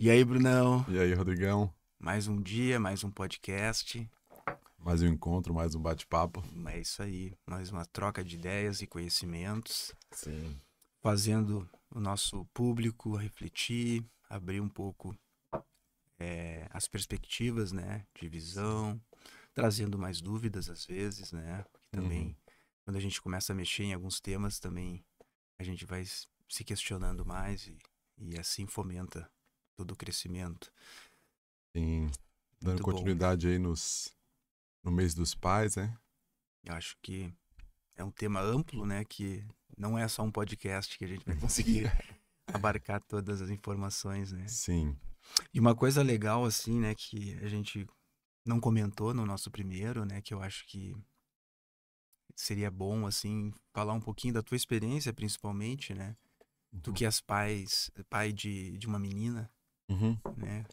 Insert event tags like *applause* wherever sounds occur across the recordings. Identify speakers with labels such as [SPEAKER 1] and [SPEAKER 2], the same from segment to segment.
[SPEAKER 1] E aí, Brunão? E aí, Rodrigão?
[SPEAKER 2] Mais um dia, mais um podcast. Mais um encontro, mais um bate-papo. É isso aí. Mais uma troca de ideias e conhecimentos. Sim. Fazendo o nosso público refletir, abrir um pouco é, as perspectivas, né? De visão, trazendo mais dúvidas às vezes, né? Porque também, uhum. quando a gente começa a mexer em alguns temas, também a gente vai se questionando mais e, e assim fomenta todo o crescimento. Sim. Dando Muito continuidade bom. aí nos, no mês dos pais, né? Acho que é um tema amplo, né? Que não é só um podcast que a gente vai *laughs* conseguir abarcar todas as informações, né? Sim. E uma coisa legal, assim, né, que a gente não comentou no nosso primeiro, né, que eu acho que seria bom, assim, falar um pouquinho da tua experiência, principalmente, né? Do Tu uhum. que és pais, pai de, de uma menina, Uhum. Né?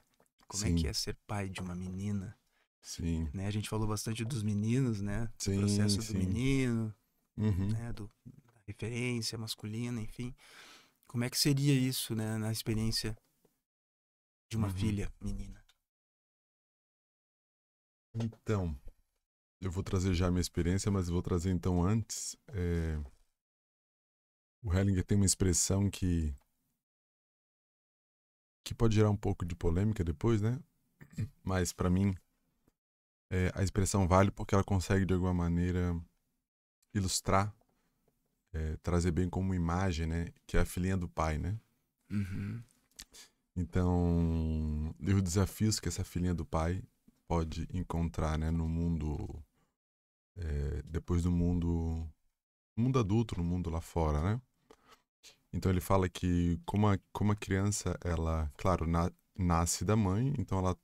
[SPEAKER 2] Como Sim. é que é ser pai de uma menina? Sim. Né? A gente falou bastante dos meninos, né? Sim, do processo sim. do menino, uhum. né? Do, da referência masculina, enfim. Como é que seria isso, né? Na experiência de uma uhum. filha menina.
[SPEAKER 1] Então, eu vou trazer já a minha experiência, mas vou trazer então antes. É... O Hellinger tem uma expressão que que pode gerar um pouco de polêmica depois, né? Mas para mim, é, a expressão vale porque ela consegue de alguma maneira ilustrar, é, trazer bem como imagem, né? Que é a filhinha do pai, né? Uhum. Então, e os desafios que essa filhinha do pai pode encontrar, né? No mundo, é, depois do mundo, mundo adulto, no mundo lá fora, né? Então ele fala que como a, como a criança, ela, claro, na, nasce da mãe, então ela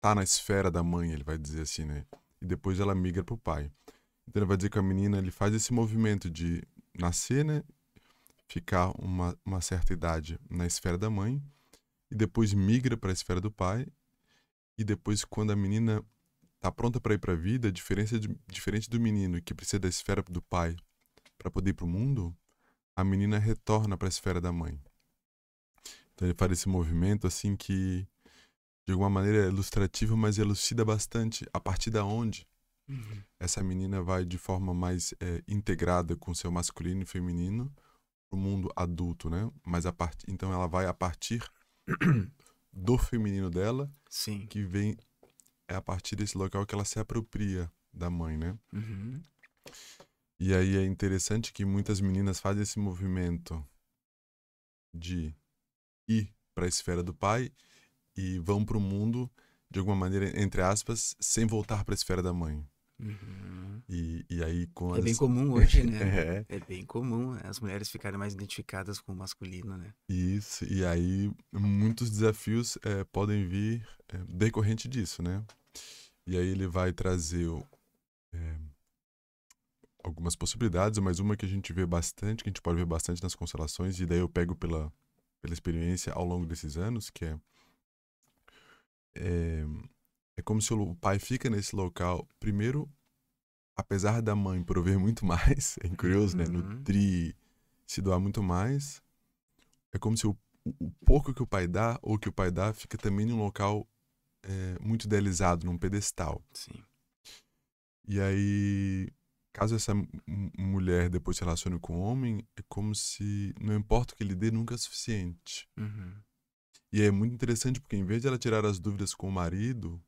[SPEAKER 1] tá na esfera da mãe, ele vai dizer assim, né? E depois ela migra pro pai. Então ele vai dizer que a menina, ele faz esse movimento de nascer, né? Ficar uma, uma certa idade na esfera da mãe e depois migra para a esfera do pai. E depois quando a menina tá pronta para ir para a vida, diferença de, diferente do menino que precisa da esfera do pai para poder ir pro mundo, a menina retorna para a esfera da mãe. Então ele faz esse movimento assim que de alguma maneira é ilustrativo, mas elucida bastante a partir da onde uhum. essa menina vai de forma mais é, integrada com seu masculino e feminino para o mundo adulto, né? Mas a part... então ela vai a partir do feminino dela, Sim. que vem é a partir desse local que ela se apropria da mãe, né? Uhum. E aí é interessante que muitas meninas fazem esse movimento de ir para a esfera do pai e vão para o mundo de alguma maneira entre aspas sem voltar para a esfera da mãe. Uhum. E, e aí com É bem comum *laughs* hoje, né? é.
[SPEAKER 2] é bem comum as mulheres ficarem mais identificadas com o masculino, né?
[SPEAKER 1] Isso, e aí muitos desafios é, podem vir é, decorrente disso, né? E aí ele vai trazer é, algumas possibilidades, mas uma que a gente vê bastante, que a gente pode ver bastante nas constelações, e daí eu pego pela, pela experiência ao longo desses anos, que é, é, é como se o pai fica nesse local, primeiro, apesar da mãe prover muito *laughs* mais, é curioso, né? Uhum. Nutrir, se doar muito mais, é como se o, o pouco que o pai dá, ou que o pai dá, fica também num local é, muito idealizado, num pedestal. Sim. E aí caso essa mulher depois se relacione com o homem, é como se não importa o que ele dê, nunca é suficiente. Uhum. E é muito interessante porque em vez de ela tirar as dúvidas com o marido,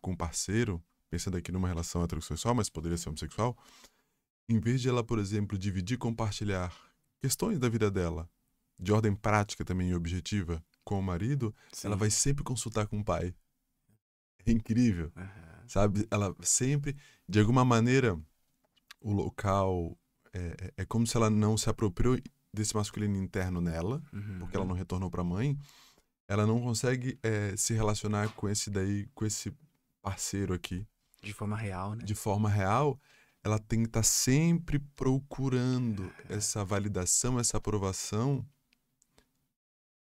[SPEAKER 1] com o parceiro, pensando aqui numa relação heterossexual, mas poderia ser homossexual, em vez de ela, por exemplo, dividir, compartilhar questões da vida dela, de ordem prática também e objetiva, com o marido, Sim. ela vai sempre consultar com o pai. É incrível. Uhum. Sabe? Ela sempre, de alguma maneira, o local. É, é, é como se ela não se apropriou desse masculino interno nela, uhum. porque ela não retornou para a mãe. Ela não consegue é, se relacionar com esse daí, com esse parceiro aqui. De forma real, né? De forma real, ela tem que estar tá sempre procurando é. essa validação, essa aprovação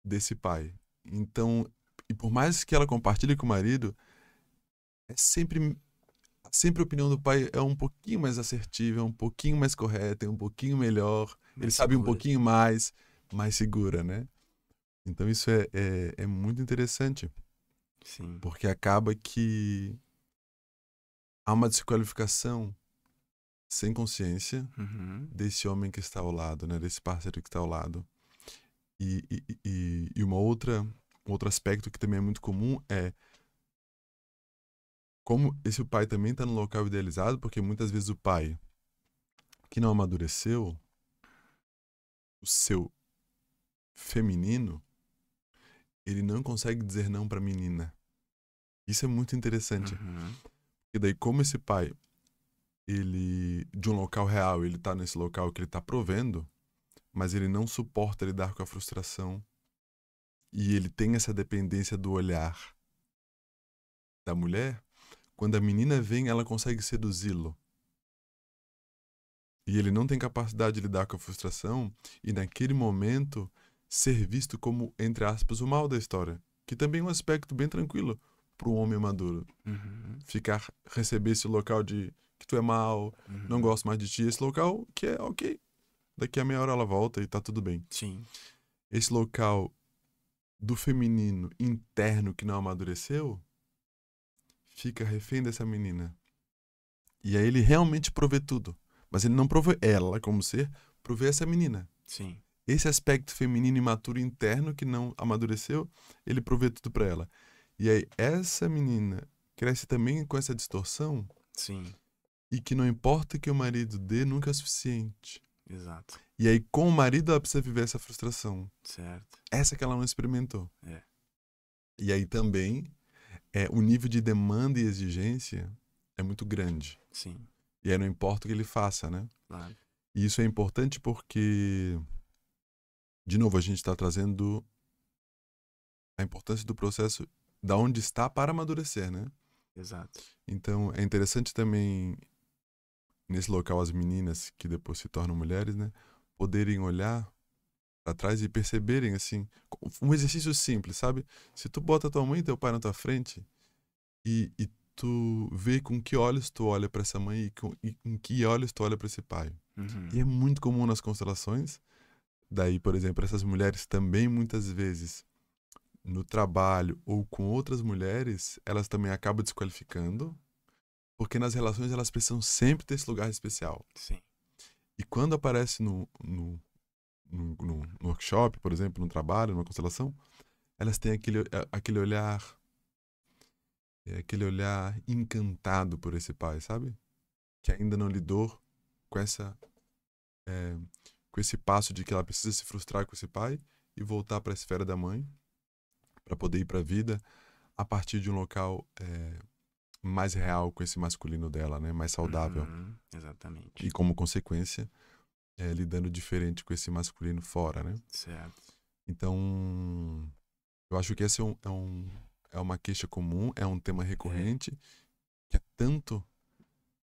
[SPEAKER 1] desse pai. Então, e por mais que ela compartilhe com o marido, é sempre sempre a opinião do pai é um pouquinho mais assertiva, é um pouquinho mais correta, é um pouquinho melhor, mais ele segura. sabe um pouquinho mais, mais segura, né? Então isso é, é, é muito interessante. Sim. Porque acaba que há uma desqualificação sem consciência uhum. desse homem que está ao lado, né? Desse parceiro que está ao lado. E, e, e, e uma outra, um outro aspecto que também é muito comum é como esse pai também está no local idealizado, porque muitas vezes o pai que não amadureceu o seu feminino, ele não consegue dizer não para a menina. Isso é muito interessante. Uhum. E daí como esse pai ele de um local real, ele está nesse local que ele está provendo, mas ele não suporta lidar com a frustração e ele tem essa dependência do olhar da mulher, quando a menina vem, ela consegue seduzi-lo. E ele não tem capacidade de lidar com a frustração e, naquele momento, ser visto como, entre aspas, o mal da história. Que também é um aspecto bem tranquilo para um homem maduro. Uhum. Ficar, receber esse local de que tu é mal, uhum. não gosto mais de ti, esse local que é ok. Daqui a meia hora ela volta e tá tudo bem. Sim. Esse local do feminino interno que não amadureceu fica refém dessa menina. E aí ele realmente provê tudo. Mas ele não provê ela como ser, provê essa menina. Sim. Esse aspecto feminino imaturo interno que não amadureceu, ele provê tudo para ela. E aí essa menina cresce também com essa distorção. Sim. E que não importa que o marido dê, nunca é suficiente. Exato. E aí com o marido ela precisa viver essa frustração. Certo. Essa que ela não experimentou. É. E aí também é, o nível de demanda e exigência é muito grande. Sim. E aí não importa o que ele faça, né? Claro. E isso é importante porque, de novo, a gente está trazendo a importância do processo da onde está para amadurecer, né? Exato. Então, é interessante também, nesse local, as meninas que depois se tornam mulheres, né? Poderem olhar atrás e perceberem, assim, um exercício simples, sabe? Se tu bota tua mãe e teu pai na tua frente e, e tu vê com que olhos tu olha para essa mãe e com, e com, que olhos tu olha para esse pai. Uhum. E é muito comum nas constelações. Daí, por exemplo, essas mulheres também muitas vezes no trabalho ou com outras mulheres, elas também acabam desqualificando, porque nas relações elas precisam sempre ter esse lugar especial. Sim. E quando aparece no, no num, workshop, por exemplo, num trabalho, numa constelação, elas têm aquele, aquele olhar. É, aquele olhar encantado por esse pai, sabe? Que ainda não lidou com essa. É, com esse passo de que ela precisa se frustrar com esse pai e voltar para a esfera da mãe, para poder ir para a vida a partir de um local é, mais real com esse masculino dela, né? Mais saudável. Uhum, exatamente. E como consequência, é, lidando diferente com esse masculino fora, né? Certo. Então, eu acho que essa é, um, é, um, é uma queixa comum, é um tema é. recorrente, é. que é tanto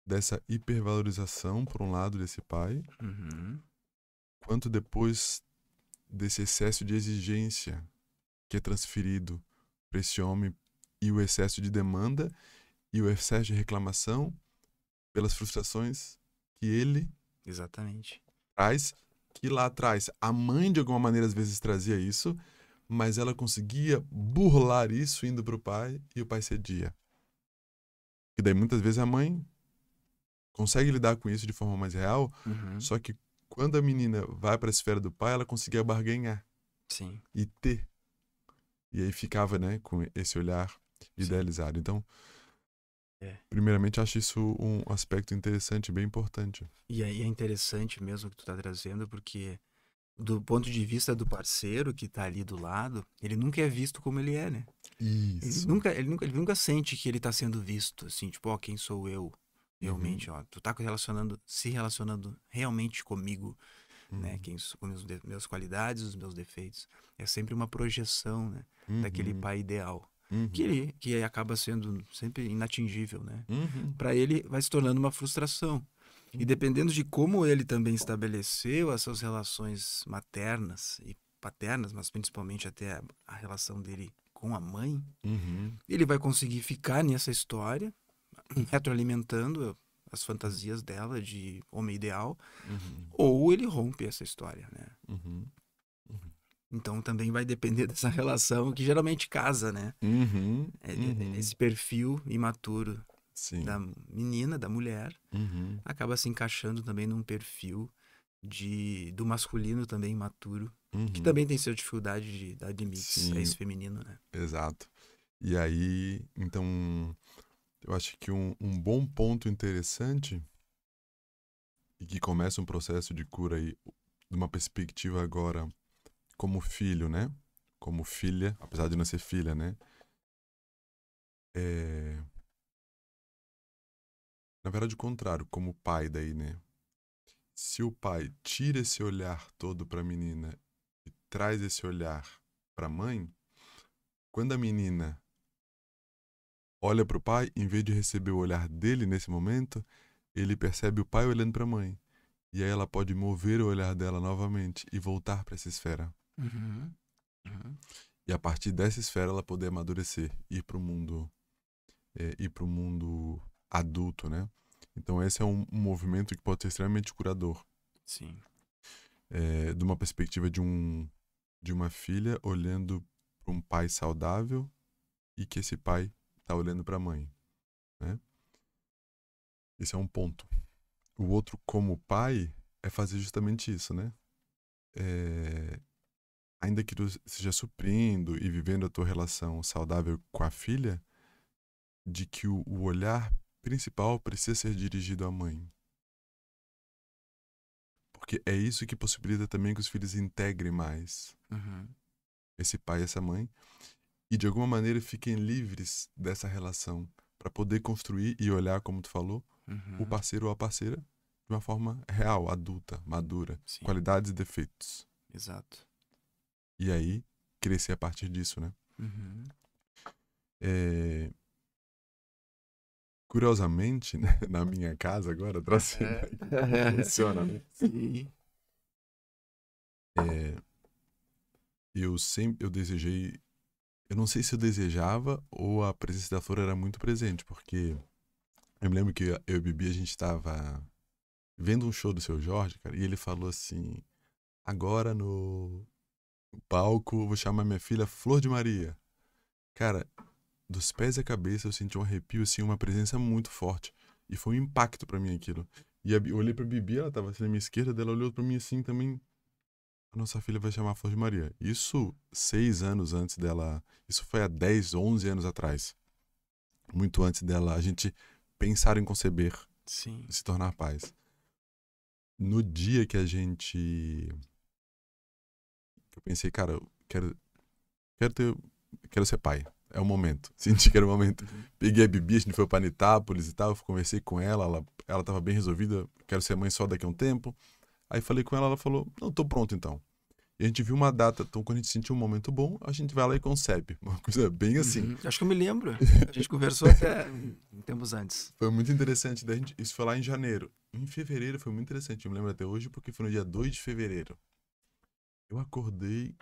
[SPEAKER 1] dessa hipervalorização, por um lado, desse pai, uhum. quanto depois desse excesso de exigência que é transferido para esse homem e o excesso de demanda e o excesso de reclamação pelas frustrações que ele exatamente atrás, que lá atrás a mãe de alguma maneira às vezes trazia isso, mas ela conseguia burlar isso indo para o pai e o pai cedia. E daí muitas vezes a mãe consegue lidar com isso de forma mais real, uhum. só que quando a menina vai para a esfera do pai, ela conseguia barganhar. Sim. E ter. E aí ficava, né, com esse olhar idealizado. Então, é. Primeiramente, acho isso um aspecto interessante, bem importante.
[SPEAKER 2] E aí é interessante mesmo que tu está trazendo, porque do ponto de vista do parceiro que está ali do lado, ele nunca é visto como ele é, né? Isso. Ele nunca, ele nunca, ele nunca sente que ele está sendo visto, assim, tipo, ó, oh, quem sou eu? Uhum. Realmente, uhum. ó, tu tá relacionando, se relacionando realmente comigo, né? uhum. né? Quem sou, com meus, minhas qualidades, os meus defeitos. É sempre uma projeção, né? Uhum. Daquele pai ideal uhum. que ele que acaba sendo sempre inatingível, né? Uhum. Para ele vai se tornando uma frustração. E uhum. dependendo de como ele também estabeleceu as suas relações maternas e paternas, mas principalmente até a, a relação dele com a mãe, uhum. ele vai conseguir ficar nessa história, *clears throat* retroalimentando as fantasias dela de homem ideal, uhum. ou ele rompe essa história, né? Uhum. Então também vai depender *laughs* dessa relação que geralmente casa, né?
[SPEAKER 1] Uhum,
[SPEAKER 2] é, uhum. Esse perfil imaturo Sim. da menina, da mulher, uhum. acaba se encaixando também num perfil de do masculino também imaturo, que uhum. também tem sua dificuldade de dar limites a esse feminino, né?
[SPEAKER 1] Exato. E aí, então, eu acho que um, um bom ponto interessante e que começa um processo de cura aí de uma perspectiva agora como filho, né? Como filha, apesar de não ser filha, né? É... Na verdade, o contrário, como pai daí, né? Se o pai tira esse olhar todo para a menina e traz esse olhar para a mãe, quando a menina olha para o pai, em vez de receber o olhar dele nesse momento, ele percebe o pai olhando para a mãe. E aí ela pode mover o olhar dela novamente e voltar para essa esfera. Uhum. Uhum. E a partir dessa esfera ela poder amadurecer, ir para o mundo, é, ir para o mundo adulto, né? Então esse é um, um, movimento que pode ser extremamente curador. Sim. É, de uma perspectiva de um de uma filha olhando para um pai saudável e que esse pai está olhando para a mãe, né? Esse é um ponto. O outro como pai é fazer justamente isso, né? É, ainda que tu seja suprindo e vivendo a tua relação saudável com a filha, de que o, o olhar principal precisa ser dirigido à mãe. Porque é isso que possibilita também que os filhos integrem mais uhum. esse pai e essa mãe e de alguma maneira fiquem livres dessa relação para poder construir e olhar, como tu falou, uhum. o parceiro ou a parceira de uma forma real, adulta, madura, Sim. qualidades e defeitos. Exato e aí crescer a partir disso, né? Uhum. É... Curiosamente, né, *laughs* na minha casa agora, trazendo é. funciona, né?
[SPEAKER 2] *laughs* Sim.
[SPEAKER 1] É... Eu sempre, eu desejei, eu não sei se eu desejava ou a presença da flor era muito presente, porque eu me lembro que eu, eu e Bibi, a gente estava vendo um show do seu Jorge, cara, e ele falou assim, agora no o palco, vou chamar minha filha Flor de Maria. Cara, dos pés à cabeça eu senti um arrepio, assim, uma presença muito forte. E foi um impacto para mim aquilo. E eu olhei pra Bibi, ela tava assim na minha esquerda, ela olhou para mim assim também. A nossa filha vai chamar Flor de Maria. Isso seis anos antes dela. Isso foi há 10, 11 anos atrás. Muito antes dela a gente pensar em conceber. Sim. Se tornar pais. No dia que a gente pensei, cara, quero, quero, ter, quero ser pai. É o momento. *laughs* Senti que era o momento. Uhum. Peguei a Bibi, a gente foi para Anitápolis e tal, conversei com ela, ela, ela tava bem resolvida, quero ser mãe só daqui a um tempo. Aí falei com ela, ela falou, não, tô pronto então. E a gente viu uma data, então quando a gente sentiu um momento bom, a gente vai lá e concebe. *laughs* Uma coisa bem assim. Uhum. Acho que eu
[SPEAKER 2] me lembro. *laughs* A gente conversou até tempos antes.
[SPEAKER 1] Foi muito interessante. Gente, isso foi lá em janeiro. Em fevereiro foi muito interessante. Eu me lembro até hoje porque foi no dia 2 de fevereiro. Eu acordei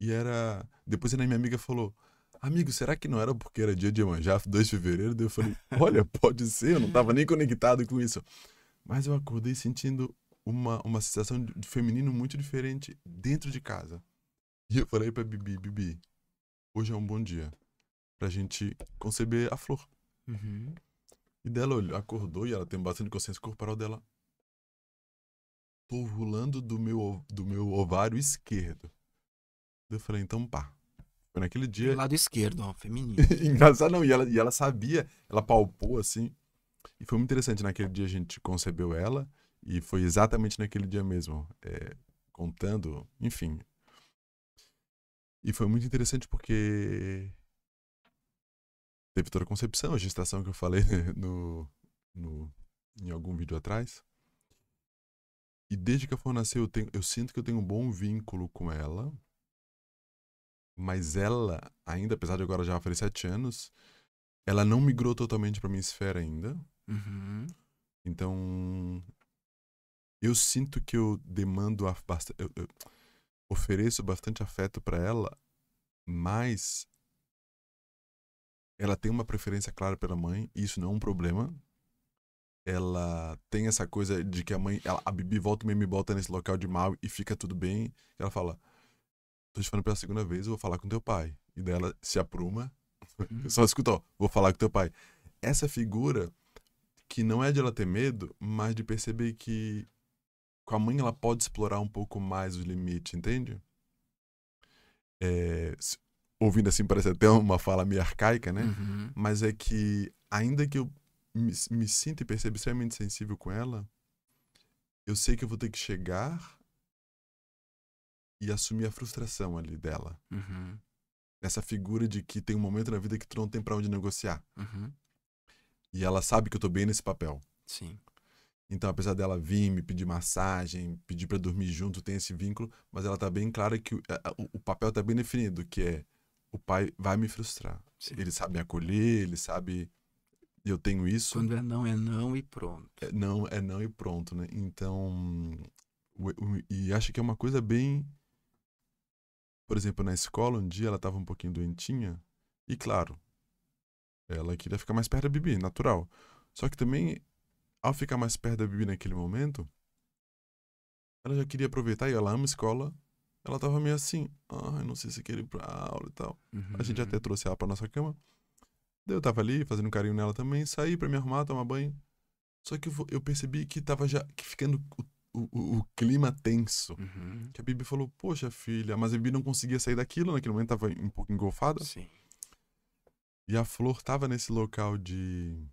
[SPEAKER 1] e era. Depois a minha amiga falou: Amigo, será que não era porque era dia de Iemanjá, 2 de fevereiro? Daí eu falei: *laughs* Olha, pode ser, eu não tava nem conectado com isso. Mas eu acordei sentindo uma, uma sensação de, feminino muito diferente dentro de casa. E eu falei pra Bibi: Bibi, hoje é um bom dia pra gente conceber a flor. Uhum. E dela acordou e ela tem bastante consciência corporal dela tô rolando do meu, do meu ovário esquerdo. Eu falei, então pá.
[SPEAKER 2] Foi naquele dia. Do lado esquerdo, ó, feminino. *laughs*
[SPEAKER 1] Engraçado, não. E ela, e ela sabia, ela palpou assim. E foi muito interessante. Naquele dia a gente concebeu ela. E foi exatamente naquele dia mesmo. É, contando, enfim. E foi muito interessante porque. Teve toda a concepção, a gestação que eu falei né, no, no, em algum vídeo atrás. E desde que a for nascer, eu, tenho, eu sinto que eu tenho um bom vínculo com ela. Mas ela, ainda, apesar de agora já fazer sete anos, ela não migrou totalmente para minha esfera ainda.
[SPEAKER 2] Uhum.
[SPEAKER 1] Então, eu sinto que eu demando bastante. eu, eu ofereço bastante afeto para ela, mas ela tem uma preferência clara pela mãe, e isso não é um problema ela tem essa coisa de que a mãe, ela, a Bibi volta e me bota nesse local de mal e fica tudo bem. Ela fala: Tô te falando pela segunda vez, eu vou falar com teu pai. E daí ela se apruma, *laughs* uhum. só escuta: ó, vou falar com teu pai. Essa figura que não é de ela ter medo, mas de perceber que com a mãe ela pode explorar um pouco mais os limites, entende? É, ouvindo assim parece até uma fala meio arcaica, né? Uhum. Mas é que, ainda que eu me, me sinto e percebo extremamente sensível com ela, eu sei que eu vou ter que chegar e assumir a frustração ali dela. Uhum. Essa figura de que tem um momento na vida que tu não tem pra onde negociar. Uhum. E ela sabe que eu tô bem nesse papel. Sim. Então, apesar dela vir, me pedir massagem, pedir para dormir junto, tem esse vínculo, mas ela tá bem clara que o, o, papel tá bem definido, que é o pai vai me frustrar. Sim. Ele sabe me acolher, ele sabe eu tenho isso. Quando
[SPEAKER 2] é não, é não e pronto.
[SPEAKER 1] É não, é não e pronto, né? Então. E acho que é uma coisa bem. Por exemplo, na escola, um dia ela estava um pouquinho doentinha, e claro, ela queria ficar mais perto da Bibi, natural. Só que também, ao ficar mais perto da Bibi naquele momento, ela já queria aproveitar e ela ama escola. Ela tava meio assim, ah, não sei se quer ir pra aula e tal. Uhum. A gente uhum, até uhum. trouxe ela pra nossa cama. Daí eu tava ali, fazendo um carinho nela também, saí para me arrumar, tomar banho. Só que eu, eu percebi que tava já que ficando o, o, o, clima tenso. Uhum. Que a Bibi falou, poxa, filha, mas a Bibi não conseguia sair daquilo, naquele momento tava um pouco engolfada. Sim. E a Flor tava nesse local de.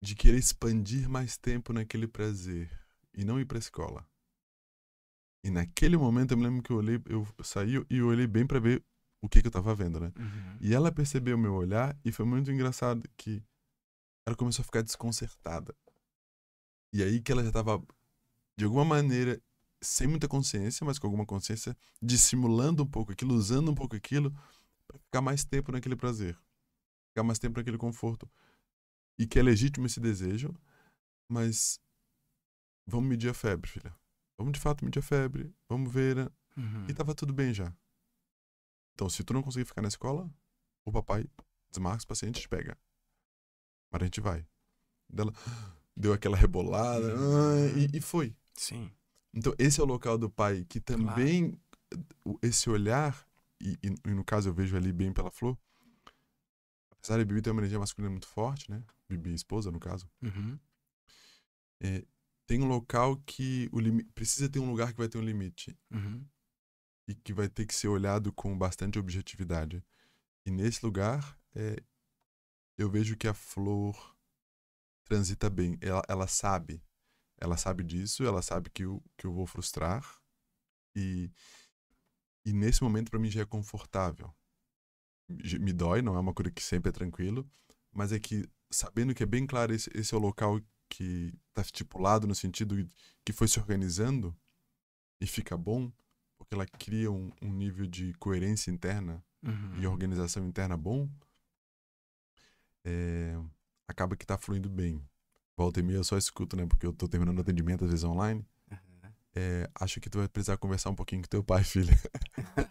[SPEAKER 1] De querer expandir mais tempo naquele prazer e não ir pra escola. E naquele momento eu me lembro que eu olhei, eu saí e eu olhei bem para ver o que, que eu tava vendo, né? Uhum. E ela percebeu meu olhar e foi muito engraçado que ela começou a ficar desconcertada. E aí que ela já tava, de alguma maneira, sem muita consciência, mas com alguma consciência, dissimulando um pouco aquilo, usando um pouco aquilo, para ficar mais tempo naquele prazer, ficar mais tempo naquele conforto. E que é legítimo esse desejo, mas vamos medir a febre, filha. Vamos de fato medir a febre, vamos ver. Né? Uhum. E tava tudo bem já. Então, se tu não conseguir ficar na escola, o papai desmarca os pacientes e pega. Mas a gente vai. Dela deu aquela rebolada uhum. e, e, foi. Sim. Então, esse é o local do pai que também claro. esse olhar, e, e, no caso eu vejo ali bem pela flor, apesar de Bibi ter uma energia masculina muito forte, né? Bibi, esposa, no caso. Uhum. É, tem um local que o precisa ter um lugar que vai ter um limite uhum. e que vai ter que ser olhado com bastante objetividade. E nesse lugar é... eu vejo que a flor transita bem. Ela, ela sabe, ela sabe disso, ela sabe que eu, que eu vou frustrar e e nesse momento para mim já é confortável. Me dói, não é uma coisa que sempre é tranquilo, mas é que sabendo que é bem claro esse, esse é o local que está estipulado no sentido que foi se organizando e fica bom, porque ela cria um, um nível de coerência interna uhum. e organização interna bom, é, acaba que está fluindo bem. Volta e meia eu só escuto, né? Porque eu estou terminando atendimento, às vezes online. Uhum. É, acho que tu vai precisar conversar um pouquinho com teu pai, *laughs* filha.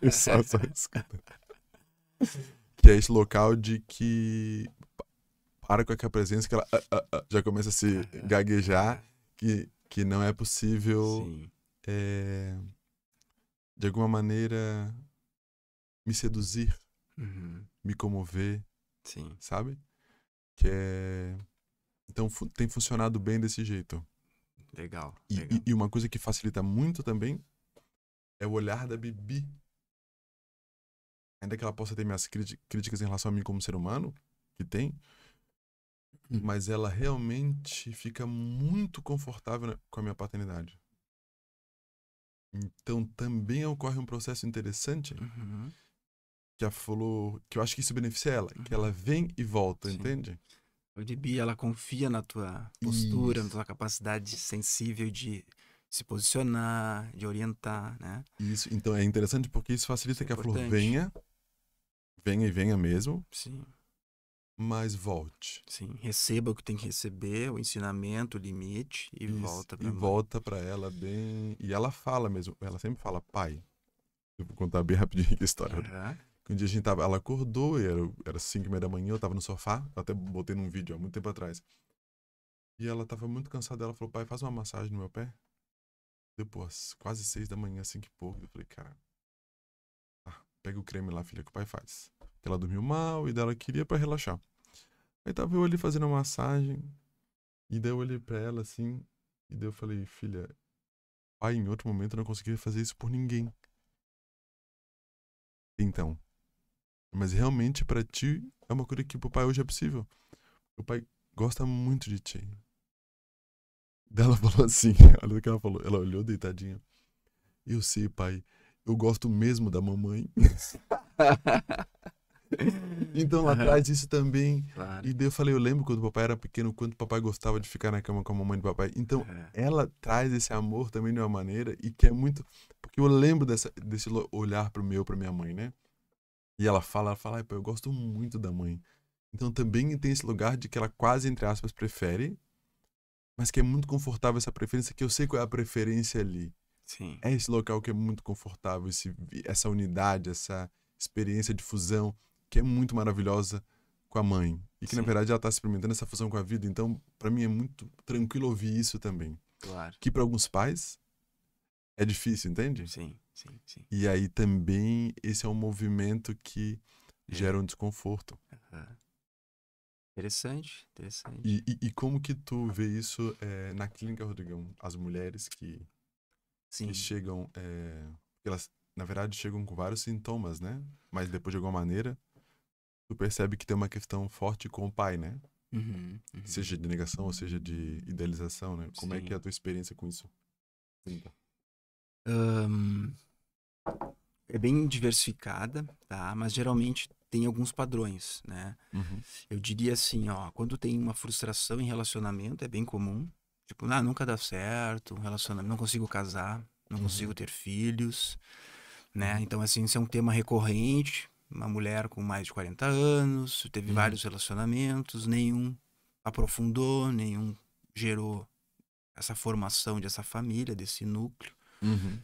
[SPEAKER 1] eu só, só escuto. *laughs* que é esse local de que para com aquela presença que ela ah, ah, ah, já começa a se gaguejar, que, que não é possível, é, de alguma maneira, me seduzir, uhum. me comover, Sim. sabe? Que é... Então fu tem funcionado bem desse jeito. Legal. E, legal. e uma coisa que facilita muito também é o olhar da Bibi ainda que ela possa ter minhas críticas em relação a mim como ser humano, que tem, Uhum. mas ela realmente fica muito confortável né, com a minha paternidade. Então também ocorre um processo interessante uhum. que a falou,
[SPEAKER 2] que eu acho que isso beneficia ela, uhum. que ela vem e volta, Sim. entende? O Bibi, ela confia na tua postura, isso. na tua capacidade sensível de se posicionar, de orientar, né?
[SPEAKER 1] Isso, então é interessante porque isso facilita é que a flor venha, venha e venha mesmo.
[SPEAKER 2] Sim mas volte. Sim, receba o que tem que receber, o ensinamento, o limite e Isso, volta para E mãe. volta para ela bem. E ela fala
[SPEAKER 1] mesmo, ela sempre fala, pai. Eu vou contar bem *laughs* rapidinho a história. Uhum. Um dia a gente tava, ela acordou, e era, era cinco e meia da manhã, eu tava no sofá, eu até botei num vídeo há muito tempo atrás. E ela tava muito cansada, ela falou, pai, faz uma massagem no meu pé. Depois, quase seis da manhã, cinco e pouco, eu falei, cara, ah, pega o creme lá, filha, que o pai faz que Ela dormiu mal e dela queria para relaxar. Aí tava eu ali fazendo uma massagem e daí eu olhei pra ela assim e daí eu falei, filha, pai, em outro momento eu não conseguiria fazer isso por ninguém. Então, mas realmente para ti é uma coisa que pro pai hoje é possível. O pai gosta muito de ti. Dela *laughs* falou assim, olha o que ela falou. Ela olhou deitadinha. Eu sei, pai. Eu gosto mesmo da mamãe. *laughs*
[SPEAKER 2] Hum. então lá atrás isso também. Claro.
[SPEAKER 1] E daí eu falei, eu lembro quando o papai era pequeno, quanto o papai gostava de ficar na cama com a mamãe e o papai. Então ela traz esse amor também de uma maneira e que é muito. Porque eu lembro dessa, desse olhar o meu, pra minha mãe, né? E ela fala, ela fala, eu gosto muito da mãe. Então também tem esse lugar de que ela quase, entre aspas, prefere, mas que é muito confortável essa preferência, que eu sei qual é a preferência ali. Sim. É esse local que é muito confortável, esse, essa unidade, essa experiência de fusão que é muito maravilhosa com a mãe. E que, Sim. na verdade, ela está experimentando essa fusão com a vida. Então, para mim, é muito tranquilo ouvir isso também. Claro. Que para alguns pais é
[SPEAKER 2] difícil, entende? Sim, sim, sim. E
[SPEAKER 1] aí também esse é um movimento que gera um desconforto.
[SPEAKER 2] Uhum. Interessante, interessante. E,
[SPEAKER 1] e, e, como que tu vê isso é, na clínica, Rodrigão? As mulheres que, que chegam, é, elas na verdade chegam com vários sintomas, né? Mas depois de alguma maneira tu percebe que tem uma questão forte com o pai, né? Uhum, uhum. Seja de negação ou seja de idealização, né? Como Sim. é que é a tua experiência com isso?
[SPEAKER 2] Um, é bem diversificada, tá? Mas geralmente tem alguns padrões, né? Uhum. Eu diria assim, ó, quando tem uma frustração em relacionamento é bem comum. Tipo, ah, nunca dá certo, relacionamento, não consigo casar, não consigo uhum. ter filhos, né? Uhum. Então, assim, isso é um tema recorrente, uma mulher com mais de 40 anos, teve uhum. vários relacionamentos, nenhum aprofundou, nenhum gerou essa formação dessa família, desse núcleo. Uhum.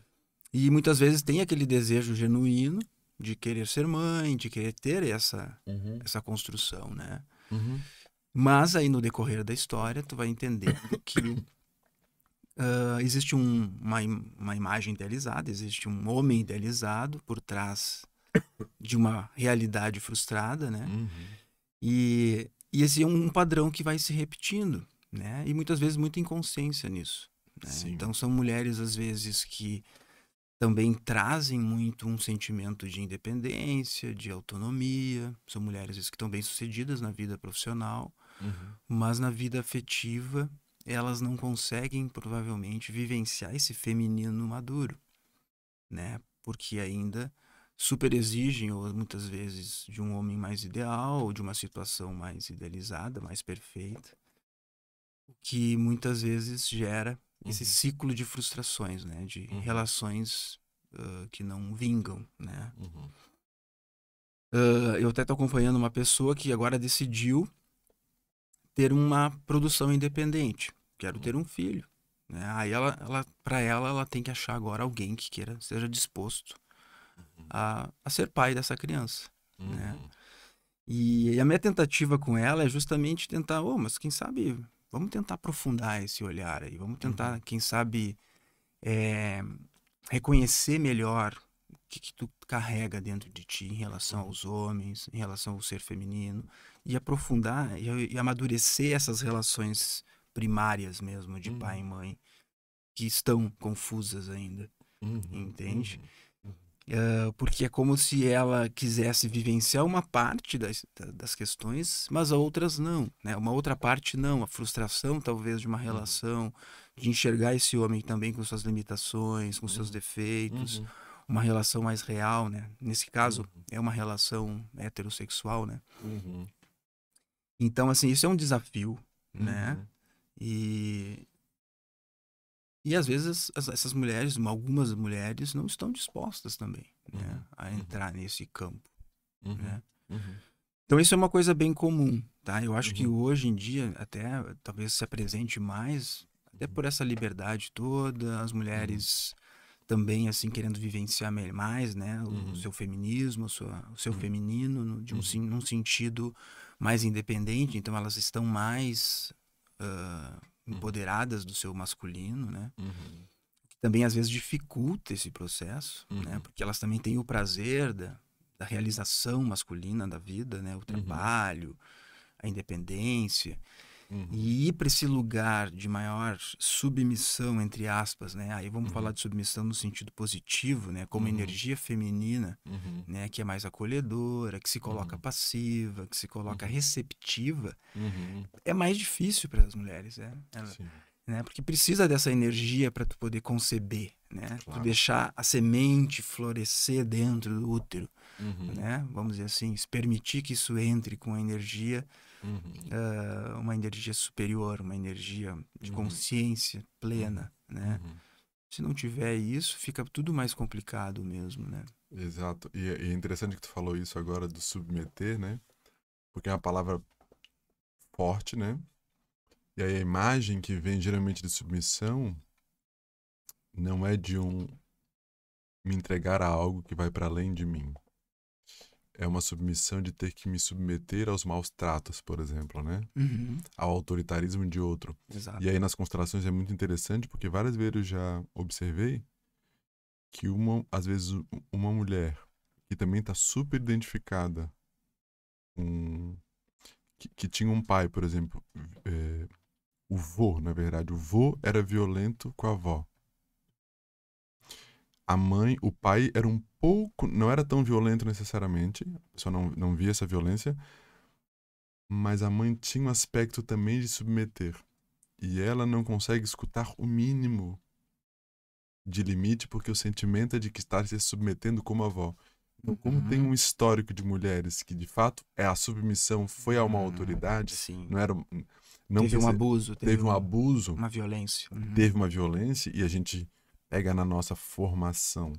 [SPEAKER 2] E muitas vezes tem aquele desejo genuíno de querer ser mãe, de querer ter essa, uhum. essa construção, né? Uhum. Mas aí no decorrer da história, tu vai entender que uh, *laughs* existe um, uma, uma imagem idealizada, existe um homem idealizado por trás de uma realidade frustrada, né? Uhum. E, e esse é um padrão que vai se repetindo, né? E muitas vezes muita inconsciência nisso. Né? Então são mulheres às vezes que também trazem muito um sentimento de independência, de autonomia. São mulheres que estão bem sucedidas na vida profissional, uhum. mas na vida afetiva elas não conseguem provavelmente vivenciar esse feminino maduro, né? Porque ainda super exigem, ou muitas vezes, de um homem mais ideal, ou de uma situação mais idealizada, mais perfeita, o que muitas vezes gera uhum. esse ciclo de frustrações, né? De uhum. relações uh, que não vingam, né? Uhum. Uh, eu até estou acompanhando uma pessoa que agora decidiu ter uma produção independente. Quero ter uhum. um filho. Né? Aí ela, ela para ela, ela tem que achar agora alguém que queira, seja disposto a, a ser pai dessa criança, né? uhum. né? E a minha tentativa com ela é justamente tentar, oh, mas quem sabe, vamos tentar aprofundar esse olhar aí, vamos tentar, uhum. quem sabe, é, reconhecer melhor o que, que, tu carrega dentro de ti em relação uhum. aos homens, em relação ao ser feminino, e aprofundar e, e amadurecer essas relações primárias mesmo de uhum. pai e uhum. mãe que estão confusas ainda, uhum. entende? Uhum. Uh, porque é como se ela quisesse vivenciar uma parte das, das questões, mas outras não, né? Uma outra parte não, a frustração talvez de uma uhum. relação, de enxergar esse homem também com suas limitações, com seus uhum. defeitos, uhum. uma relação mais real, né? Nesse caso uhum. é uma relação heterossexual, né? Uhum. Então assim isso é um desafio, né? Uhum. E e às vezes essas mulheres, algumas mulheres, não estão dispostas também né, uhum. a uhum. entrar uhum. nesse campo. Uhum. Né? Uhum. Então isso é uma coisa bem comum, tá? Eu acho que uhum. hoje em dia até talvez se apresente mais, até por essa liberdade toda, as mulheres também assim querendo vivenciar mais, né, o seu feminismo, o seu feminino, no, de um num sentido mais independente. Então elas estão mais uh, Uhum. empoderadas do seu masculino, né? Uhum. Que também às vezes dificulta esse processo, né? uhum. né? Porque elas também têm o prazer da, da realização masculina da vida, né? O uhum. trabalho, a independência. Uhum. E ir para esse lugar de maior submissão, entre aspas, né? Aí vamos uhum. falar de submissão no sentido positivo, né? Como uhum. energia feminina, uhum. né? Que é mais acolhedora, que se coloca uhum. passiva, que se coloca uhum. receptiva. É mais difícil para as mulheres, né? Ela, né? Porque precisa dessa energia para tu poder conceber, né? Claro. Tu deixar a semente florescer dentro do útero, uhum. né? Vamos dizer assim, permitir que isso entre com a energia uhum. uh, uma energia superior, uma energia de uhum. consciência plena, uhum. né? Uhum. Se não tiver isso, fica tudo mais complicado mesmo, né?
[SPEAKER 1] Exato. E, é, e é interessante que tu falou isso agora do submeter, né? Porque é uma palavra forte, né? E aí a imagem que vem geralmente de submissão não é de um me entregar a algo que vai para além de mim é uma submissão de ter que me submeter aos maus tratos, por exemplo, né? Uhum. Ao autoritarismo de outro. Exato. E aí nas constelações é muito interessante porque várias vezes eu já observei que uma, às vezes uma mulher que também está super identificada com que, que, tinha um pai, por exemplo, é, o vô, na verdade, o vô era violento com a avó a mãe, o pai era um pouco, não era tão violento necessariamente, só não, não via essa violência, mas a mãe tinha um aspecto também de submeter. E ela não consegue escutar o mínimo de limite porque o sentimento é de que está se submetendo como avó. Então, como uhum. tem um histórico de mulheres que de fato é a submissão foi a uma uhum. autoridade, Sim. não era não teve um abuso, teve, teve um, um, abuso,
[SPEAKER 2] uma violência, uhum. teve
[SPEAKER 1] uma violência e a gente pega na nossa formação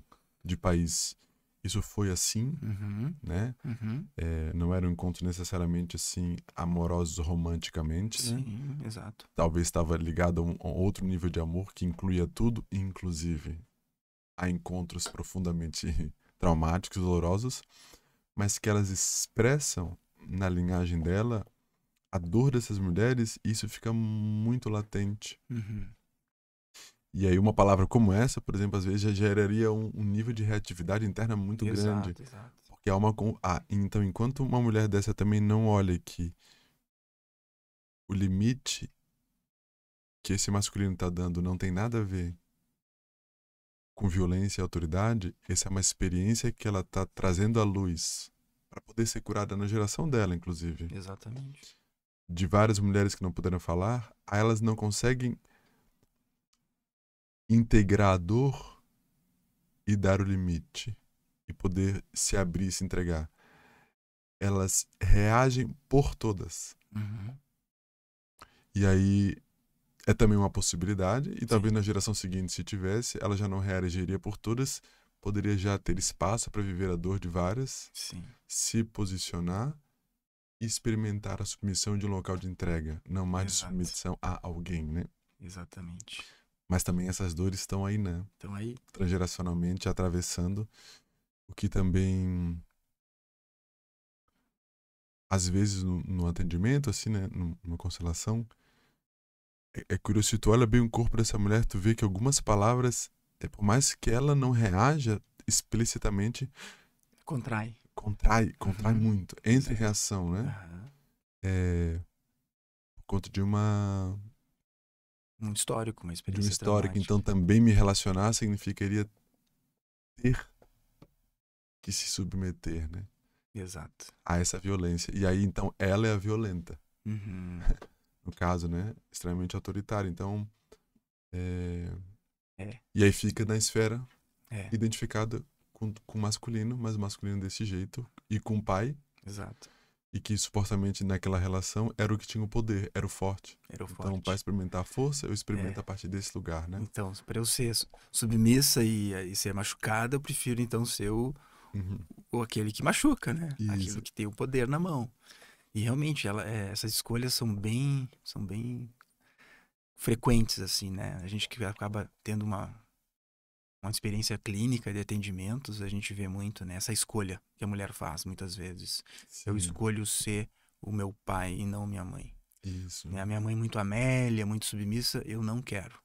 [SPEAKER 1] de país. Isso foi assim, uhum. né? Uhum. É, não era um encontro necessariamente assim amorosos romanticamente. Né? Sim, exato. Talvez estava ligado a, um, a outro nível de amor que incluía tudo, inclusive a encontros profundamente *laughs* traumáticos, dolorosos, mas que elas expressam na linhagem dela a dor dessas mulheres. E isso fica muito latente. Uhum. E aí uma palavra como essa, por exemplo, às vezes já geraria um, um nível de reatividade interna muito exato, grande. Exato. Porque há uma... Ah, então enquanto uma mulher dessa também não olha que o limite que esse masculino está dando não tem nada a ver com violência e autoridade, essa é uma experiência que ela está trazendo à luz para poder ser curada na geração dela, inclusive. Exatamente. De várias mulheres que não puderam falar, elas não conseguem integrar a dor e dar o limite e poder se abrir e se entregar. Elas reagem por todas. Uhum. E aí é também uma possibilidade, e Sim. talvez na geração seguinte, se tivesse, ela já não reagiria por todas, poderia já ter espaço para viver a dor de várias, Sim. se posicionar e experimentar a submissão de um local de entrega, não mais Exato. de submissão a
[SPEAKER 2] alguém, né? Exatamente.
[SPEAKER 1] Mas também essas dores estão aí, né? Estão aí. Transgeracionalmente atravessando. O que também. Às vezes no, no atendimento, assim, né? Numa constelação. É, é, curioso, se tu olha bem o corpo dessa mulher, tu vê que algumas palavras, é, por mais que ela não reaja explicitamente. Contrai. Contrai, contrai uhum. muito. Entre reação, né? Uhum. É, por conta de uma
[SPEAKER 2] um histórico, uma experiência. De um histórico, dramática.
[SPEAKER 1] então também me relacionar significaria ter que se submeter, né? Exato. A essa violência. E aí, então, ela é a violenta. Uhum. *laughs* no caso, né? Extremamente autoritária. Então. É... é... E aí fica na esfera é. identificada com, com masculino, mas masculino desse jeito, e com pai. Exato. E que supostamente naquela relação era o que tinha o poder, era o forte. Era o então, forte. Então, para
[SPEAKER 2] experimentar a força, eu experimento é. a partir desse lugar, né? Então, para eu ser submissa e, e, ser machucada, eu prefiro então ser o, uhum. o aquele que machuca, né? Isso. Aquilo que tem o poder na mão. E realmente, ela, é, essas escolhas são bem, são bem frequentes, assim, né? A gente que acaba tendo uma uma experiência clínica de atendimentos, a gente vê muito nessa né, essa escolha que a mulher faz muitas vezes. Sim. Eu escolho ser o meu pai e não minha mãe. Isso. Né, a minha mãe muito amélia, muito submissa, eu não quero.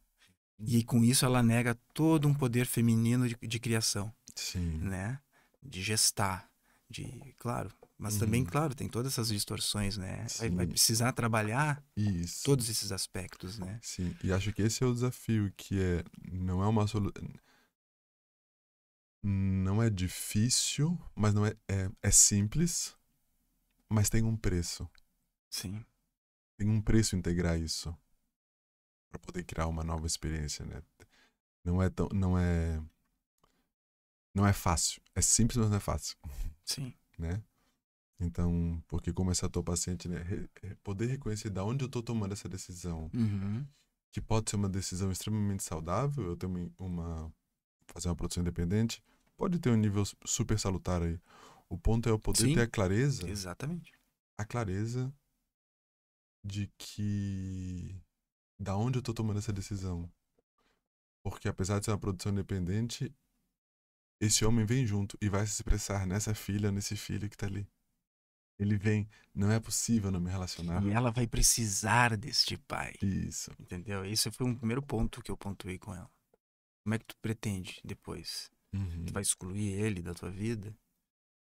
[SPEAKER 2] E com isso ela nega todo um poder feminino de, de criação, Sim. né? De gestar, de, claro, mas uhum. também, claro, tem todas essas distorções, né? Vai, vai, precisar trabalhar isso. todos esses aspectos, né?
[SPEAKER 1] Sim, e acho que esse é o desafio, que é, não é uma solução não é difícil, mas não é, é, é simples, mas tem um preço. Sim. Tem um preço integrar isso para poder criar uma nova experiência, né? Não é tão, não é não é fácil. É simples, mas não é fácil. Sim. Né? Então, porque como essa tua paciente, né, poder reconhecer da onde eu tô tomando essa decisão, uhum. que pode ser uma decisão extremamente saudável, eu tenho uma fazer uma produção independente, pode ter um nível super salutar aí. O ponto é eu poder Sim, ter a clareza. Exatamente. A clareza de que. Da onde eu tô tomando essa decisão. Porque apesar de ser uma produção independente, esse homem vem junto e vai se expressar nessa filha, nesse filho que tá ali. Ele vem, não é possível não me relacionar. E
[SPEAKER 2] ela vai precisar deste pai. Isso. Entendeu? esse foi um primeiro ponto que eu pontuei com ela. Como é que tu pretende depois? Uhum. Tu vai excluir ele da tua vida?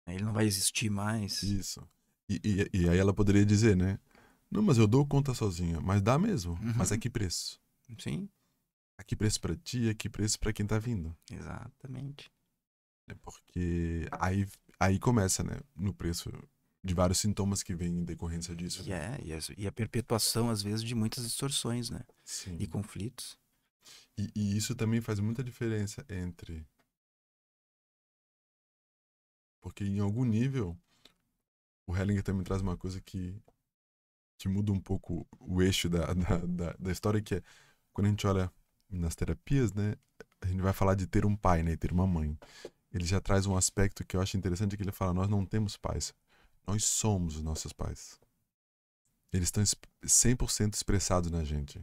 [SPEAKER 2] Ele não vai existir mais. Isso.
[SPEAKER 1] E, e, e, aí ela poderia dizer, né? Não, mas eu dou conta sozinha. Mas dá mesmo. Uhum. Mas a que preço? Sim. A que preço para ti, a que preço para quem tá vindo?
[SPEAKER 2] Exatamente.
[SPEAKER 1] É porque aí, aí começa, né? No preço de vários sintomas que vêm em decorrência disso. Né? E, né? é, e, a, é,
[SPEAKER 2] e a perpetuação, às vezes, de muitas distorções, né? Sim. E conflitos. E, e isso também faz muita diferença entre.
[SPEAKER 1] Porque em algum nível, o Hellinger também traz uma coisa que, que muda um pouco o eixo da, da, da, da história, que é quando a gente olha nas terapias, né? A gente vai falar de ter um pai, né? E ter uma mãe. Ele já traz um aspecto que eu acho interessante, que ele fala, nós não temos pais. Nós somos os nossos pais. Eles estão 100% expressados na gente.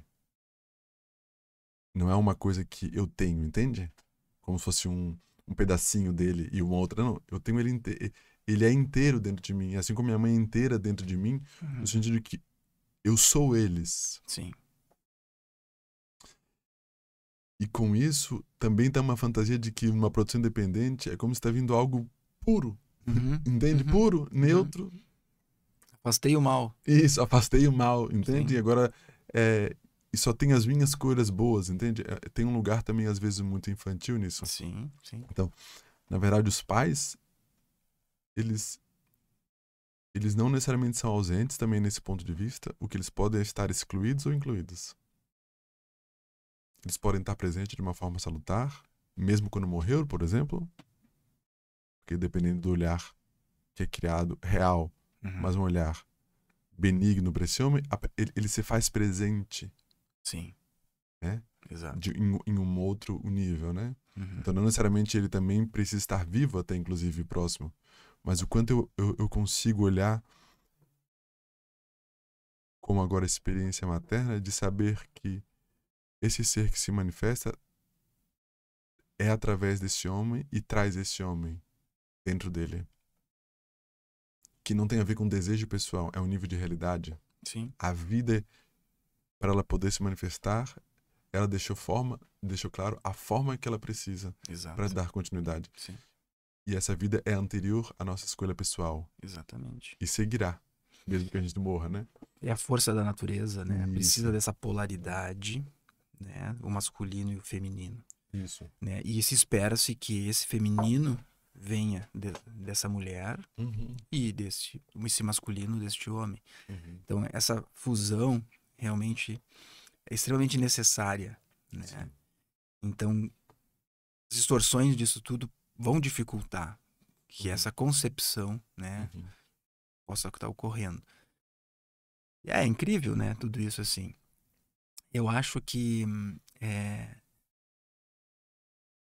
[SPEAKER 1] Não é uma coisa que eu tenho, entende? Como se fosse um, um pedacinho dele e uma outra. Não, eu tenho ele inteiro. Ele é inteiro dentro de mim, assim como minha mãe é inteira dentro de mim, uhum. no sentido de que eu sou eles. Sim. E com isso, também tá uma fantasia de que uma produção independente é como se tá vindo algo puro. Uhum. *laughs* entende? Uhum. Puro, uhum. neutro. Afastei o mal. Isso, afastei o mal, entende? Sim. E agora é, e só tem as minhas cores boas, entende? É, tem um lugar também, às vezes, muito infantil nisso. Sim, sim. Então, na verdade, os pais, eles, eles não necessariamente são ausentes também nesse ponto de vista, o que eles podem é estar excluídos ou incluídos. Eles podem estar presentes de uma forma salutar, mesmo quando morreram, por exemplo, porque dependendo do olhar que é criado, real, uhum. mas um olhar benigno para esse homem, ele, ele se faz presente Sim. Né? Exato. De, em, em, um outro nível, né? Uhum. Então, não necessariamente ele também precisa estar vivo até, inclusive, próximo. Mas o quanto eu, eu, eu consigo olhar como agora a experiência materna de saber que esse ser que se manifesta é através desse homem e traz esse homem dentro dele. Que não tem a ver com desejo pessoal, é um nível de realidade. Sim. A vida para ela poder se manifestar, ela deixou forma, deixou claro a forma que ela precisa para dar continuidade. Sim. E essa vida é anterior à nossa escolha pessoal. Exatamente. E seguirá, mesmo que a gente morra, né?
[SPEAKER 2] É a força da natureza, né? Isso. Precisa dessa polaridade, né? O masculino e o feminino. Isso. Né? E se espera-se que esse feminino venha de, dessa mulher uhum. e desse esse masculino deste homem. Uhum. Então essa fusão realmente é extremamente necessária. Né? Então, as distorções disso tudo vão dificultar que uhum. essa concepção né, uhum. possa estar ocorrendo. E é, é incrível, né? Tudo isso assim. Eu acho que é,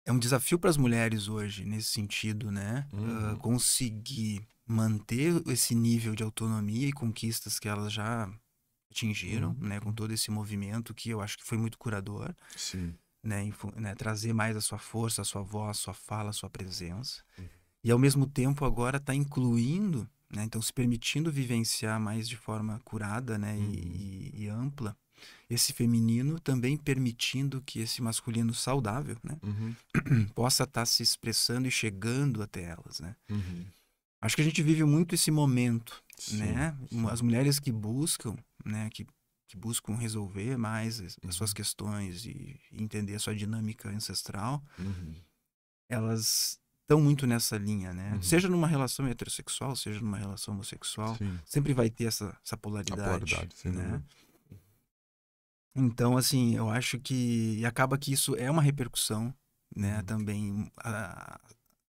[SPEAKER 2] é um desafio para as mulheres hoje, nesse sentido, né? Uhum. Uh, conseguir manter esse nível de autonomia e conquistas que elas já atingiram, uhum. né, com todo esse movimento que eu acho que foi muito curador. Sim. Né, né, trazer mais a sua força, a sua voz, a sua fala, a sua presença. Uhum. E ao mesmo tempo agora está incluindo, né, então se permitindo vivenciar mais de forma curada né, uhum. e, e, e, ampla esse feminino, também permitindo que esse masculino saudável né, uhum. *clears throat* possa estar tá se expressando e chegando até elas. Né? Uhum. Acho que a gente vive muito esse momento. Sim, né? Sim. As mulheres que buscam né, que, que buscam resolver mais as, uhum. suas questões e entender a sua dinâmica ancestral, uhum. elas estão muito nessa linha, né? Uhum. Seja numa relação heterossexual, seja numa relação homossexual, Sim. sempre vai ter essa, essa polaridade, polaridade né? Então, assim, eu acho que acaba que isso é uma repercussão, né? Uhum. Também a,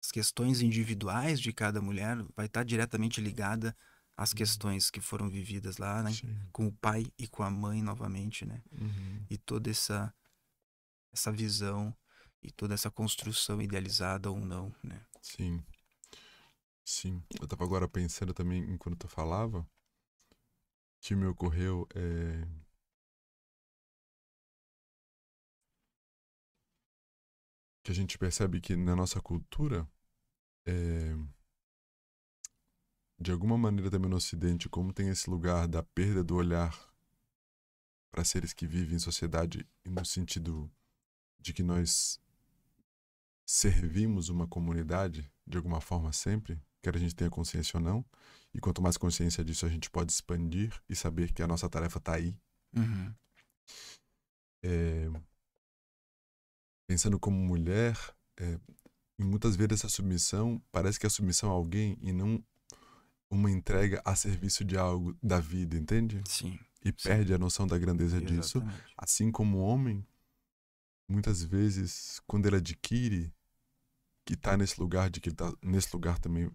[SPEAKER 2] as questões individuais de cada mulher vai estar tá diretamente ligada as questões que foram vividas lá, né? Sim. Com o pai e com a mãe novamente, né? Uhum. E toda essa essa visão e toda essa construção idealizada ou não,
[SPEAKER 1] né? Sim. Sim. Eu tava agora pensando também enquanto tu falava que me ocorreu é que a gente percebe que na nossa cultura é de alguma maneira também no Ocidente, como tem esse lugar da perda do olhar para seres que vivem em sociedade no sentido de que nós servimos uma comunidade de alguma forma sempre, quer a gente tenha consciência ou não, e quanto mais consciência disso a gente pode expandir e saber que a nossa tarefa está aí. Uhum. É, pensando como mulher, é, em muitas vezes essa submissão parece que é submissão a alguém e não uma entrega a serviço de algo da vida, entende? Sim. E sim. perde a noção da grandeza Exatamente. disso. Assim como o homem, muitas vezes, quando ele adquire que está nesse lugar de que ele está nesse lugar também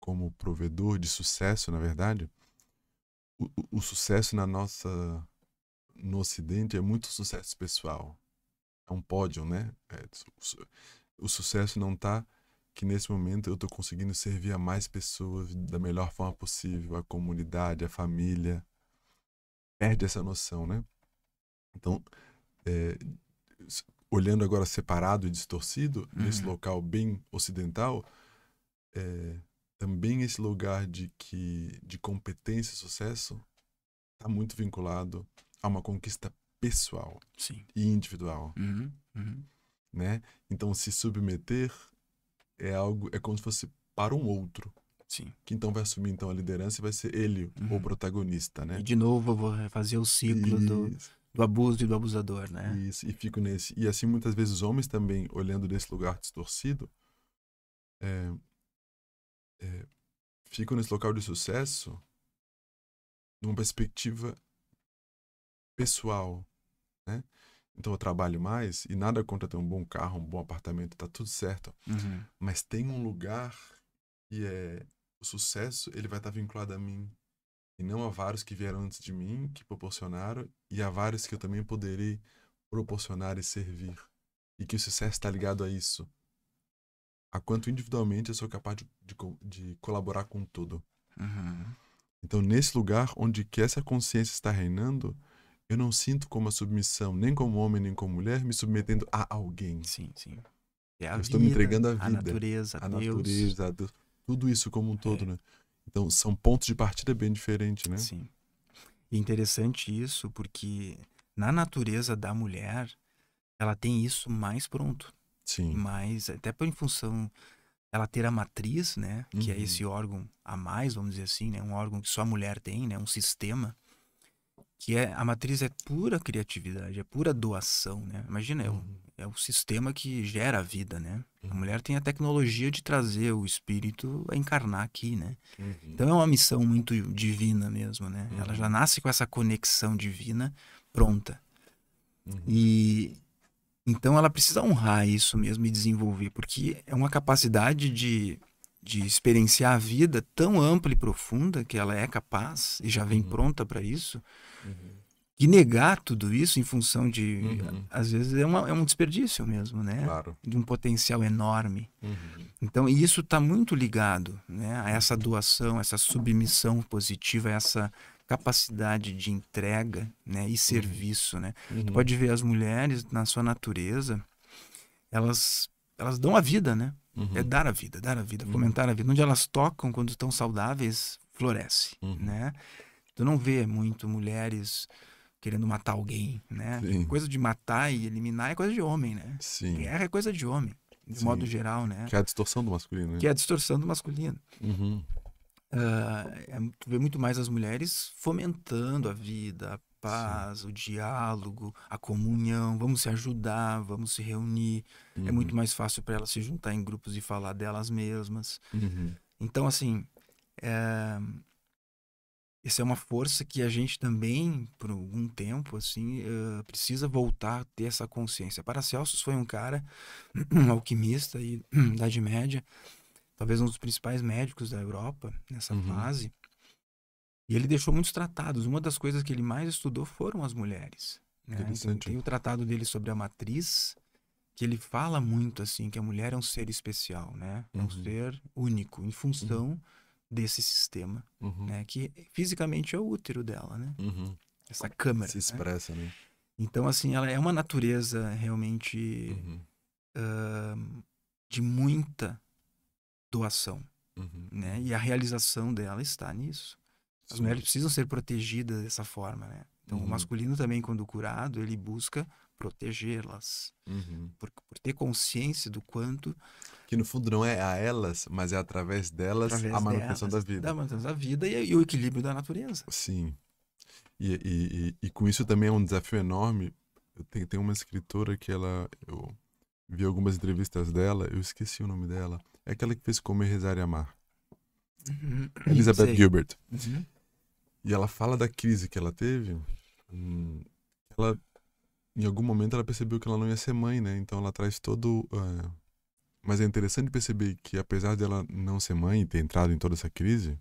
[SPEAKER 1] como provedor de sucesso, na verdade, o, o sucesso na nossa no Ocidente é muito sucesso pessoal, é um pódio, né? É, o, o sucesso não está que nesse momento eu estou conseguindo servir a mais pessoas da melhor forma possível, a comunidade, a família. Perde essa noção, né? Então, é, olhando agora separado e distorcido, uhum. nesse local bem ocidental, é, também esse lugar de que de competência e sucesso está muito vinculado a uma conquista pessoal Sim. e individual. Uhum. Uhum. Né? Então, se submeter é algo, é como se fosse para um outro. Sim. Que então vai assumir então a liderança e vai ser ele uhum. o protagonista, né? E de novo eu vou fazer o ciclo do, do abuso e do abusador, né? Isso, e fico nesse. E assim muitas vezes os homens também, olhando desse lugar distorcido, é, é, ficam nesse local de sucesso numa perspectiva pessoal, né? Então eu trabalho mais e nada contra ter um bom carro, um bom apartamento, tá tudo certo. Uhum. Mas tem um lugar e é o sucesso, ele vai estar tá vinculado a mim e não a vários que vieram antes de mim, que proporcionaram e a vários que eu também poderei proporcionar e servir. E que o sucesso está ligado a isso. A quanto individualmente eu sou capaz de, de, de colaborar com tudo. Uhum. Então, nesse lugar onde que essa consciência está reinando, eu não sinto como a submissão, nem como homem, nem como mulher, me submetendo a alguém. Sim, sim.
[SPEAKER 2] É eu vida, estou me entregando à vida. A natureza, a Deus. natureza, a
[SPEAKER 1] Deus. Tudo isso como um é. todo, é. né? Então, são pontos
[SPEAKER 2] de partida bem diferentes, né? Sim. E é interessante isso, porque na natureza da mulher, ela tem isso mais pronto. Sim. Mas, até em função ela ter a matriz, né? Uhum. Que é uhum. esse órgão a mais, vamos dizer assim, né? Um órgão que só a mulher tem, né? Um sistema que é a matriz é pura criatividade, é pura doação, né? Imagina, é, o, uhum. é o sistema que gera a vida, né? Uhum. A mulher tem a tecnologia de trazer o espírito a encarnar aqui, né? Uhum. Então é uma missão muito divina mesmo, né? Ela já uhum. nasce com essa conexão divina pronta. E uhum. então ela precisa honrar isso mesmo e desenvolver, porque é uma capacidade de de experienciar a vida tão ampla e profunda que ela é capaz e já vem uhum. pronta para isso Uhum. E negar tudo isso em função de. Uhum. Às vezes é, uma, é, um desperdício mesmo, né? Claro. De um potencial enorme. Uhum. Então, e isso está muito ligado né, a essa doação, essa submissão positiva, essa capacidade de entrega né, e uhum. serviço, né? Tu uhum. pode ver as mulheres na sua natureza, elas, elas dão a vida, né? Uhum. É dar a vida, dar a vida, uhum. fomentar a vida. Onde elas tocam, quando estão saudáveis, floresce, uhum. né? Tu não vê muito mulheres querendo matar alguém, né? Sim. Coisa de matar e eliminar é coisa de homem, né? Sim. Guerra é coisa de homem, de Sim. modo geral, né? Que é a distorção do masculino, né? Que é a distorção do masculino. Uhum. Uh, é, tu vê muito mais as mulheres fomentando a vida, a paz, Sim. o diálogo, a comunhão, vamos se ajudar, vamos se reunir. É uhum. É muito mais fácil para elas se juntar em grupos e falar delas mesmas. Uhum. Então, assim, é, isso é uma força que a gente também, por algum tempo, assim, uh, precisa voltar a ter essa consciência. Paracelsus foi um cara, *clears throat* um alquimista e *clears throat* da Idade Média, talvez um dos principais médicos da Europa nessa uhum. fase. E ele deixou muitos tratados. Uma das coisas que ele mais estudou foram as mulheres. Né? Então, tem o tratado dele sobre a matriz, que ele fala muito assim que a mulher é um ser especial, né? É um uhum. ser único em função uhum desse sistema, uhum. né? Que fisicamente é o útero dela, né? Uhum. Essa câmara. Se né? expressa, né? né? Então, assim, ela é uma natureza realmente uhum. uh, de muita doação, uhum. né? E a realização dela está nisso. As Sim. mulheres precisam ser protegidas dessa forma, né? Então, o uhum. masculino também, quando curado, ele busca protegê-las. Uhum. Por, por ter consciência do quanto
[SPEAKER 1] que no fundo não é a elas, mas é através delas através a manutenção delas, da vida. Da
[SPEAKER 2] manutenção da vida e, e, o equilíbrio da natureza.
[SPEAKER 1] Sim. E, e, e, com isso também é um desafio enorme. Tem tem uma escritora que ela. Eu vi algumas entrevistas dela, eu esqueci o nome dela. É aquela que fez Comer, Rezar e Amar.
[SPEAKER 2] Uhum. *clears throat* Elizabeth Sei. Gilbert.
[SPEAKER 1] Uhum. E ela fala da crise que ela teve. Hum, ela, em algum momento, ela percebeu que ela não ia ser mãe, né? Então ela traz todo. Uh, mas é interessante perceber que, apesar dela não ser mãe e ter entrado em toda essa crise,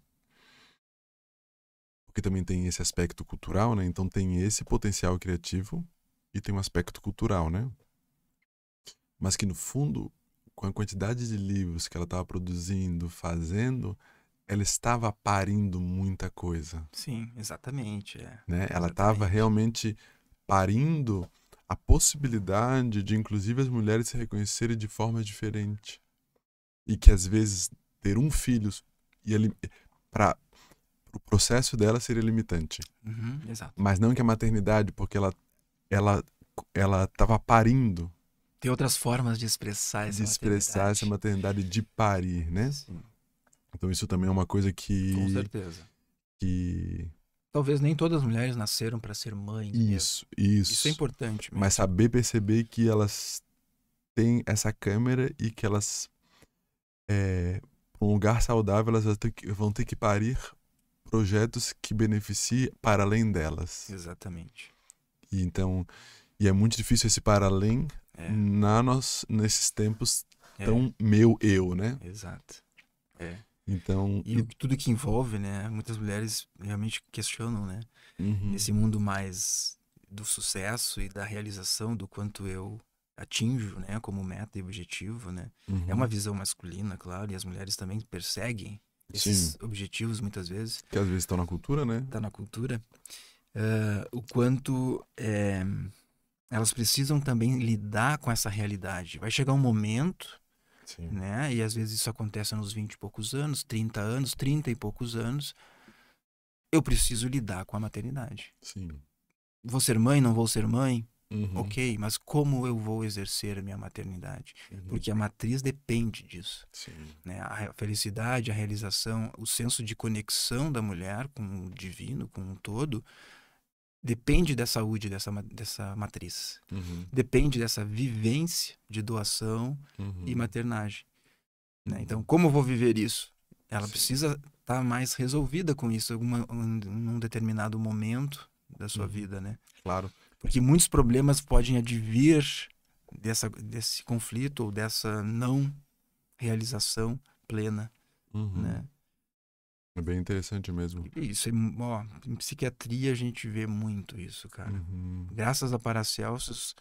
[SPEAKER 1] porque também tem esse aspecto cultural, né? Então tem esse potencial criativo e tem um aspecto cultural, né? Mas que, no fundo, com a quantidade de livros que ela estava produzindo, fazendo, ela estava parindo muita coisa.
[SPEAKER 2] Sim, exatamente. É.
[SPEAKER 1] Né? Ela estava realmente parindo a possibilidade de, inclusive, as mulheres se reconhecerem de forma diferente. E que, às vezes, ter um filho e ele, o processo dela seria limitante. Uhum, Mas não que a maternidade, porque ela ela ela estava parindo.
[SPEAKER 2] Tem outras formas de expressar essa de expressar
[SPEAKER 1] maternidade. essa maternidade de parir, né? Sim. Então isso também é uma coisa que com certeza que
[SPEAKER 2] talvez nem todas as mulheres nasceram para ser mães. Isso,
[SPEAKER 1] isso. Isso é importante. Mesmo. Mas saber perceber que elas têm essa câmera e que elas, é, um lugar saudável, elas vão ter que, vão ter que parir projetos que beneficiem para além delas.
[SPEAKER 2] Exatamente.
[SPEAKER 1] E então, e é muito difícil esse para além é. na nós nesses tempos é. tão meu eu, né?
[SPEAKER 2] Exato. É.
[SPEAKER 1] Então, e, e,
[SPEAKER 2] tudo que envolve, né? Muitas mulheres realmente questionam, né? Uhum. Esse mundo mais do sucesso e da realização do quanto eu atinjo, né, como meta e objetivo, né? É uhum. É uma visão masculina, claro, e as mulheres também perseguem esses Sim. objetivos muitas vezes. Que às vezes estão né. tá na cultura, né? Está na cultura. Uh, o quanto é, elas precisam também lidar com essa realidade. Vai chegar um momento né? E às vezes isso acontece nos 20 e poucos anos, 30 anos, 30 e poucos anos. Eu preciso lidar com a maternidade. Sim. Vou ser mãe, não vou ser mãe? Uhum. Ok, mas como eu vou exercer a minha maternidade? Uhum. Porque a matriz depende disso. Sim. Né? A felicidade, a realização, o senso de conexão da mulher com o divino, com o todo, depende da saúde dessa, dessa matriz. Uhum. Depende dessa vivência de doação uhum. e maternagem. Né? Uhum. Então, como eu vou viver isso? Ela Sim. precisa estar tá mais resolvida com isso em um, num determinado momento da sua uhum. vida, né? Claro. Porque muitos problemas podem advir dessa, desse conflito ou dessa não realização plena, uhum. né?
[SPEAKER 1] É bem interessante mesmo.
[SPEAKER 2] Isso, ó, em psiquiatria a gente vê muito isso, cara. Uhum. Graças a Paracelsus,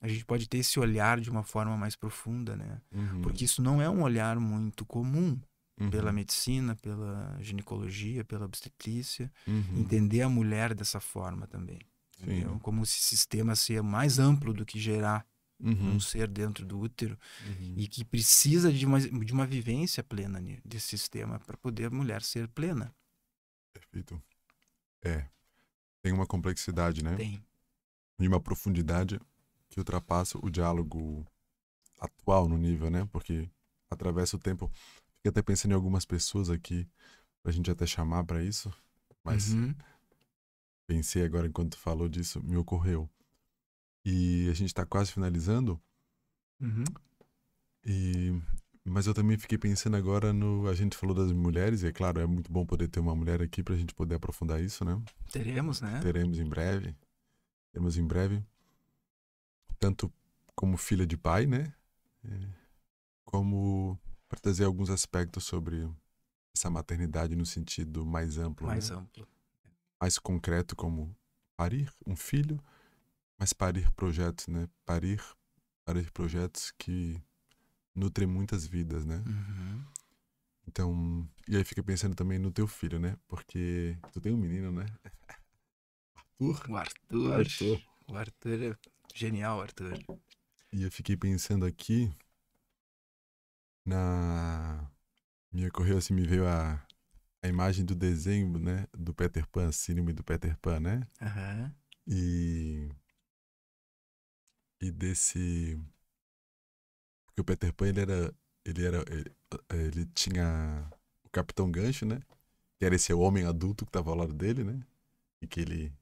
[SPEAKER 2] a gente pode ter esse olhar de uma forma mais profunda, né? Uhum. Porque isso não é um olhar muito comum uhum. pela medicina, pela ginecologia, pela obstetrícia. Uhum. Entender a mulher dessa forma também. Como se o sistema ser mais amplo do que gerar uhum. um ser dentro do útero uhum. e que precisa de uma, de uma vivência plena desse sistema para poder a mulher ser plena.
[SPEAKER 1] Perfeito. É. Tem uma complexidade, né? Tem. E uma profundidade que ultrapassa o diálogo atual no nível, né? Porque atravessa o tempo. Fiquei até pensando em algumas pessoas aqui pra gente até chamar para isso, mas uhum. pensei agora enquanto falou disso, me ocorreu e a gente está quase finalizando. Uhum. E, mas eu também fiquei pensando agora no. A gente falou das mulheres, e é claro, é muito bom poder ter uma mulher aqui para a gente poder aprofundar isso, né? Teremos, né? Teremos em breve. Teremos em breve. Tanto como filha de pai, né? É, como para trazer alguns aspectos sobre essa maternidade no sentido mais amplo. Mais né? amplo. Mais concreto, como parir um filho mas parir projetos, né? Parir, parir projetos que nutrem muitas vidas, né? Uhum. Então, e aí fica pensando também no teu filho, né? Porque tu tem um menino, né?
[SPEAKER 2] Arthur. O Arthur. Arthur. O Arthur é genial, Arthur.
[SPEAKER 1] E eu fiquei pensando aqui na me ocorreu assim, me veio a, a imagem do desenho, né, do Peter Pan, cinema do Peter Pan, né? Uhum. E e desse porque o Peter Pan ele era ele era ele, eh, ele tinha o Capitão Gancho, né? Que era esse homem adulto que tava ao lado dele, né? E que ele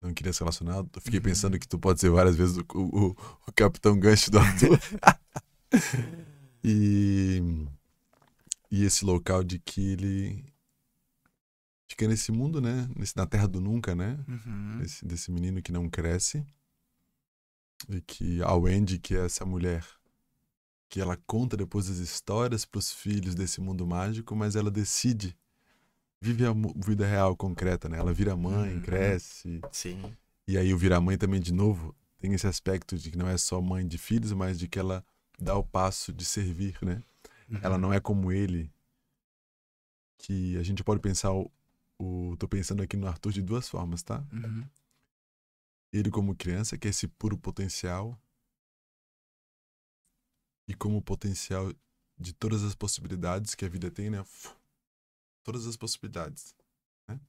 [SPEAKER 1] não queria se relacionar. Eu fiquei uhum. pensando que tu pode ser várias vezes o, o, o Capitão Gancho do Arthur. *laughs* e e esse local de que ele fica nesse mundo, né? Nesse, na terra do nunca, né? Uhum. Esse, desse menino que não cresce. E que a Wendy, que é essa mulher, que ela conta depois as histórias para os filhos desse mundo mágico, mas ela decide vive a vida real concreta, né? Ela vira mãe, uhum. cresce. Sim. E aí o virar mãe também de novo tem esse aspecto de que não é só mãe de filhos, mas de que ela dá o passo de servir, né? Uhum. Ela não é como ele. Que a gente pode pensar o, o, tô pensando aqui no Arthur de duas formas, tá? Uhum. Ele, como criança, quer é esse puro potencial e como potencial de todas as possibilidades que a vida tem, né? Todas as possibilidades. Né?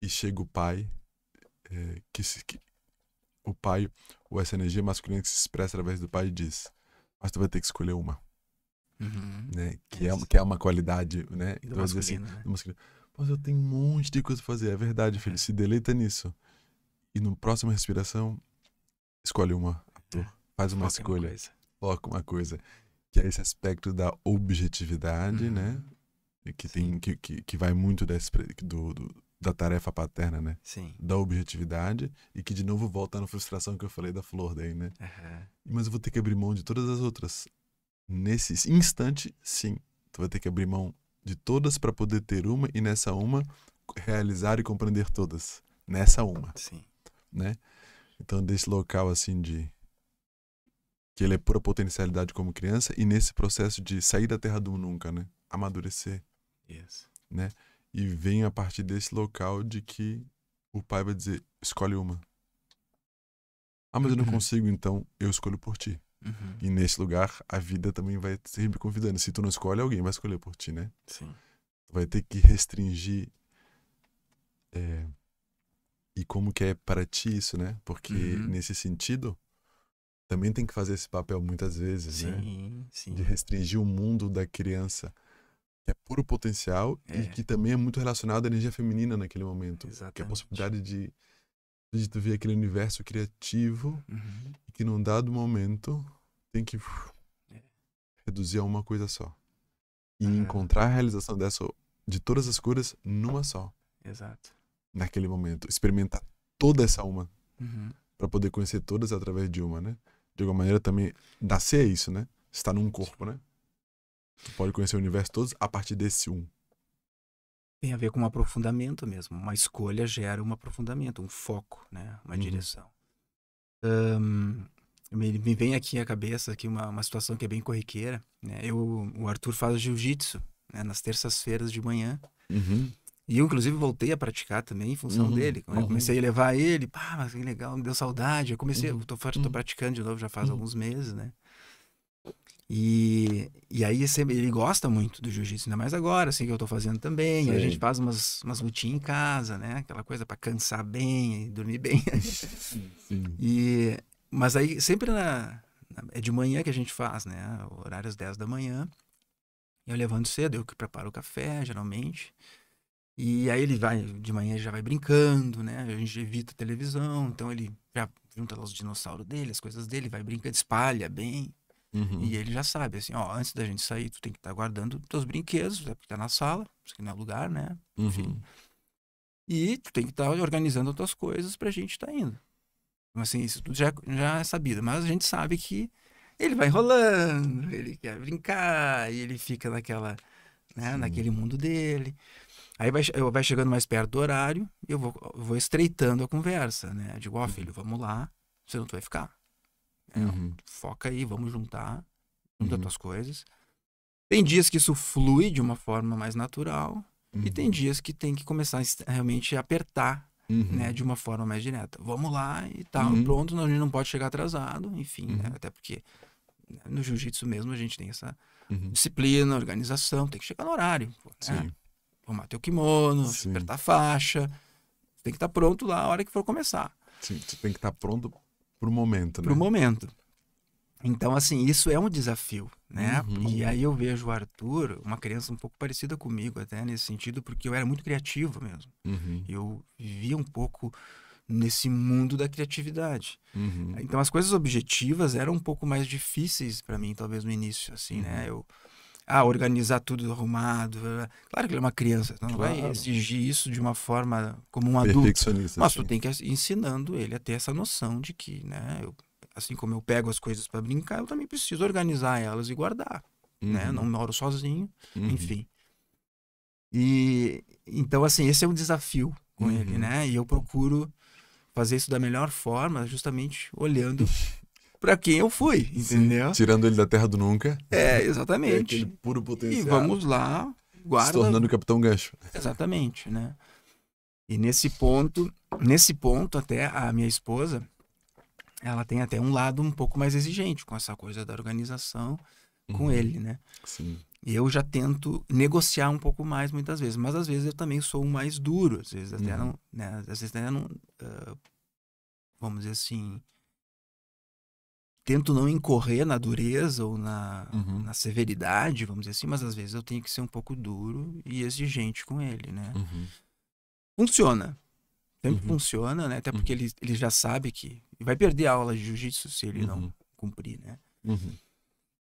[SPEAKER 1] E chega o pai, é, que, se, que, o pai, ou essa energia masculina que se expressa através do pai diz: Mas tu vai ter que escolher uma. Uhum. Né? Que, é, é que é uma qualidade, né? Do então, assim, masculino, assim, né? Do masculino. Mas eu tenho um monte de coisa pra fazer, é verdade, filho. É. Se deleita nisso e no próximo respiração, escolhe uma. Ator. É, Faz uma escolha. Foca uma coisa. Que é esse aspecto da objetividade, uhum. né? Que, tem, que, que, que, vai muito desse, do, do, da tarefa paterna, né? Sim. Da objetividade. E que, de novo, volta na frustração que eu falei da flor daí, né? Uhum. Mas eu vou ter que abrir mão de todas as outras. Nesse instante, sim. Tu vai ter que abrir mão de todas para poder ter uma e nessa uma realizar e compreender todas. Nessa uma. Sim né? Então, desse local assim de que ele é pura potencialidade como criança e nesse processo de sair da terra do nunca, né? Amadurecer. Yes. Né? E vem a partir desse local de que o pai vai dizer, escolhe uma. Ah, mas eu não uhum. consigo, então eu escolho por ti. Uhum. E nesse lugar, a vida também vai sempre me convidando. Se tu não escolhe, alguém vai escolher por ti, né? Sim. Tu vai ter que restringir é, e como que é para ti isso, né? Porque uhum. nesse sentido também tem que fazer esse papel muitas vezes, né? sim, né? Sim. De restringir o mundo da criança que é puro potencial é. e que também é muito relacionado à energia feminina naquele momento, Exatamente. que é a possibilidade de de tu ver aquele universo criativo uhum. que num dado momento tem que é. reduzir a uma coisa só
[SPEAKER 2] e uhum. encontrar
[SPEAKER 1] a realização dessa de todas as curas numa só. Exato naquele momento, experimentar toda essa uma. Uhum. para poder conhecer todas através de uma, né? De alguma maneira também, nascer é isso, né? Está num corpo, né? Tu pode conhecer o universo todos a partir desse um.
[SPEAKER 2] Tem a ver com um aprofundamento mesmo. Uma escolha gera um aprofundamento, um foco, né? Uma uhum. direção. Um, me, me, vem aqui à cabeça aqui uma, uma situação que é bem corriqueira. Né? Eu, o Arthur faz jiu-jitsu né? nas terças-feiras de manhã. Uhum. E eu, inclusive, voltei a praticar também em função uhum, dele. Uhum. comecei a levar ele, pá, mas que legal, me deu saudade. Eu comecei, uhum. eu tô, tô uhum. praticando de novo já faz uhum. alguns meses, né? E, e aí ele gosta muito do jiu-jitsu, ainda mais agora, assim, que eu tô fazendo também. Sim. A gente faz umas, umas lutinhas em casa, né? Aquela coisa para cansar bem, dormir bem. *laughs* Sim, E, mas aí sempre na, na, É de manhã que a gente faz, né? Horários 10 da manhã. Eu levando cedo, eu que preparo o café, geralmente. E aí ele vai, de manhã já vai brincando, né? A gente evita a televisão, então ele já junta lá os dinossauros dele, as coisas dele, vai brincando, espalha bem. Uhum. E ele já sabe, assim, ó, antes da gente sair, tu tem que estar tá guardando teus brinquedos, é porque tá na sala, porque não é lugar, né? Enfim. Uhum. E tu tem que estar tá organizando outras coisas pra gente estar tá indo. Então, assim, isso tudo já, já é sabido, mas a gente sabe que ele vai enrolando ele quer brincar, e ele fica naquela, né, Sim. naquele mundo dele. Aí vai, vai chegando mais perto do horário, eu vou, eu vou estreitando a conversa, né? Eu digo, ó, oh, filho, vamos lá, você não vai ficar. É, uhum. Foca aí, vamos juntar, junta uhum. tuas coisas. Tem dias que isso flui de uma forma mais natural, uhum. e tem uhum. dias que tem que começar a realmente apertar, né, uhum. né? De uma forma mais direta. Vamos lá e tal, tá, pronto, a gente não pode chegar atrasado, enfim, né? Até porque né, no jiu-jitsu mesmo a gente tem essa disciplina, organização, tem que chegar no horário. Pô, né? Sim arrumar teu kimono, Sim. apertar a faixa. Tem que estar tá pronto lá a hora que for começar.
[SPEAKER 1] Sim, tu tem que estar tá pronto
[SPEAKER 2] pro momento, né? Pro momento. Então, assim, isso é um desafio, né? Uhum. E aí eu vejo o Arthur, uma criança um pouco parecida comigo até nesse sentido, porque eu era muito criativo mesmo. Uhum. Eu vivia um pouco nesse mundo da criatividade. Uhum. Então, as coisas objetivas eram um pouco mais difíceis para mim, talvez no início, assim, né? Uhum. Eu ah, organizar tudo arrumado. Claro que ele é uma criança, então claro. não vai exigir isso de uma forma como um adulto. Mas tu sim. tem que ir assim, ensinando ele a ter essa noção de que, né, eu, assim como eu pego as coisas para brincar, eu também preciso organizar elas e guardar, né? uhum. né? Não moro sozinho, uhum. enfim. E então assim, esse é um desafio com uhum. ele, né? E eu procuro fazer isso da melhor forma, justamente olhando *laughs*
[SPEAKER 1] para quem eu fui, entendeu? Sim, tirando ele da terra do nunca. É, é exatamente. É
[SPEAKER 2] puro potencial. E vamos lá, guarda. Se tornando o Capitão Gancho. Exatamente, né? E nesse ponto, nesse ponto até a minha esposa, ela tem até um lado um pouco mais exigente com essa coisa da organização com uhum. ele, né? Sim. E eu já tento negociar um pouco mais muitas vezes, mas às vezes eu também sou mais duro, às vezes até uhum. não, né? Às vezes até não, uh, vamos dizer assim, tento não incorrer na dureza ou na, uhum. na, severidade, vamos dizer assim, mas às vezes eu tenho que ser um pouco duro e exigente com ele, né? Uhum. Funciona. Sempre uhum. funciona, né? Até porque uhum. ele, ele já sabe que vai perder a aula de jiu-jitsu se ele não uhum. cumprir, né? Uhum.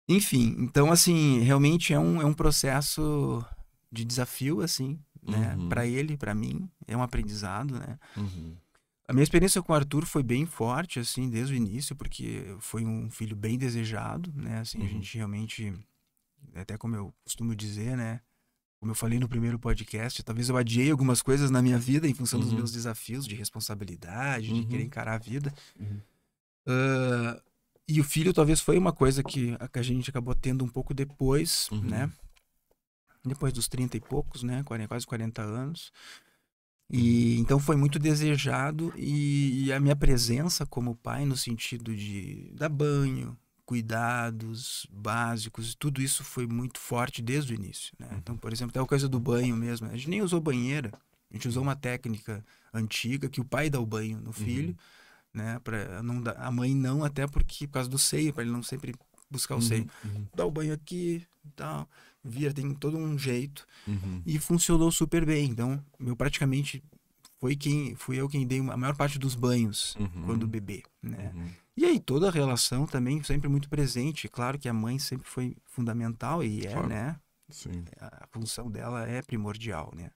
[SPEAKER 2] Enfim, então, assim, realmente é um, é um processo de desafio, assim, né? Uhum. Para ele, para mim, é um aprendizado, né? A minha experiência com o Arthur foi bem forte, assim, desde o início, porque foi um filho bem desejado, né? Assim, uhum. a gente realmente, até como eu costumo dizer, né? Como eu falei no primeiro podcast, talvez eu adiei algumas coisas na minha vida em função uhum. dos meus desafios de responsabilidade, uhum. de querer uhum. encarar a vida. Uh, e o filho talvez foi uma coisa que a, que a gente acabou tendo um pouco depois, né? Uhum. Depois dos 30 e poucos, né? Quase 40 anos. E então foi muito desejado e, e, a minha presença como pai no sentido de dar banho, cuidados básicos, tudo isso foi muito forte desde o início, né? Então, por exemplo, até a coisa do banho mesmo, a gente nem usou banheira, a gente usou uma técnica antiga que o pai dá o banho no uhum. filho, uhum. né, para não dar, a mãe não até porque por causa do seio, para ele não sempre buscar o uhum. seio. Uhum. Dá o banho aqui, tal. Então, vir tem assim, todo um jeito uhum. e funcionou super bem. Então, eu praticamente foi quem fui eu quem dei a maior parte dos banhos uhum. quando bebê, né? Uhum. E aí toda a relação também sempre muito presente. Claro que a mãe sempre foi fundamental e é, claro. né? Sim. É, a função dela é primordial, né?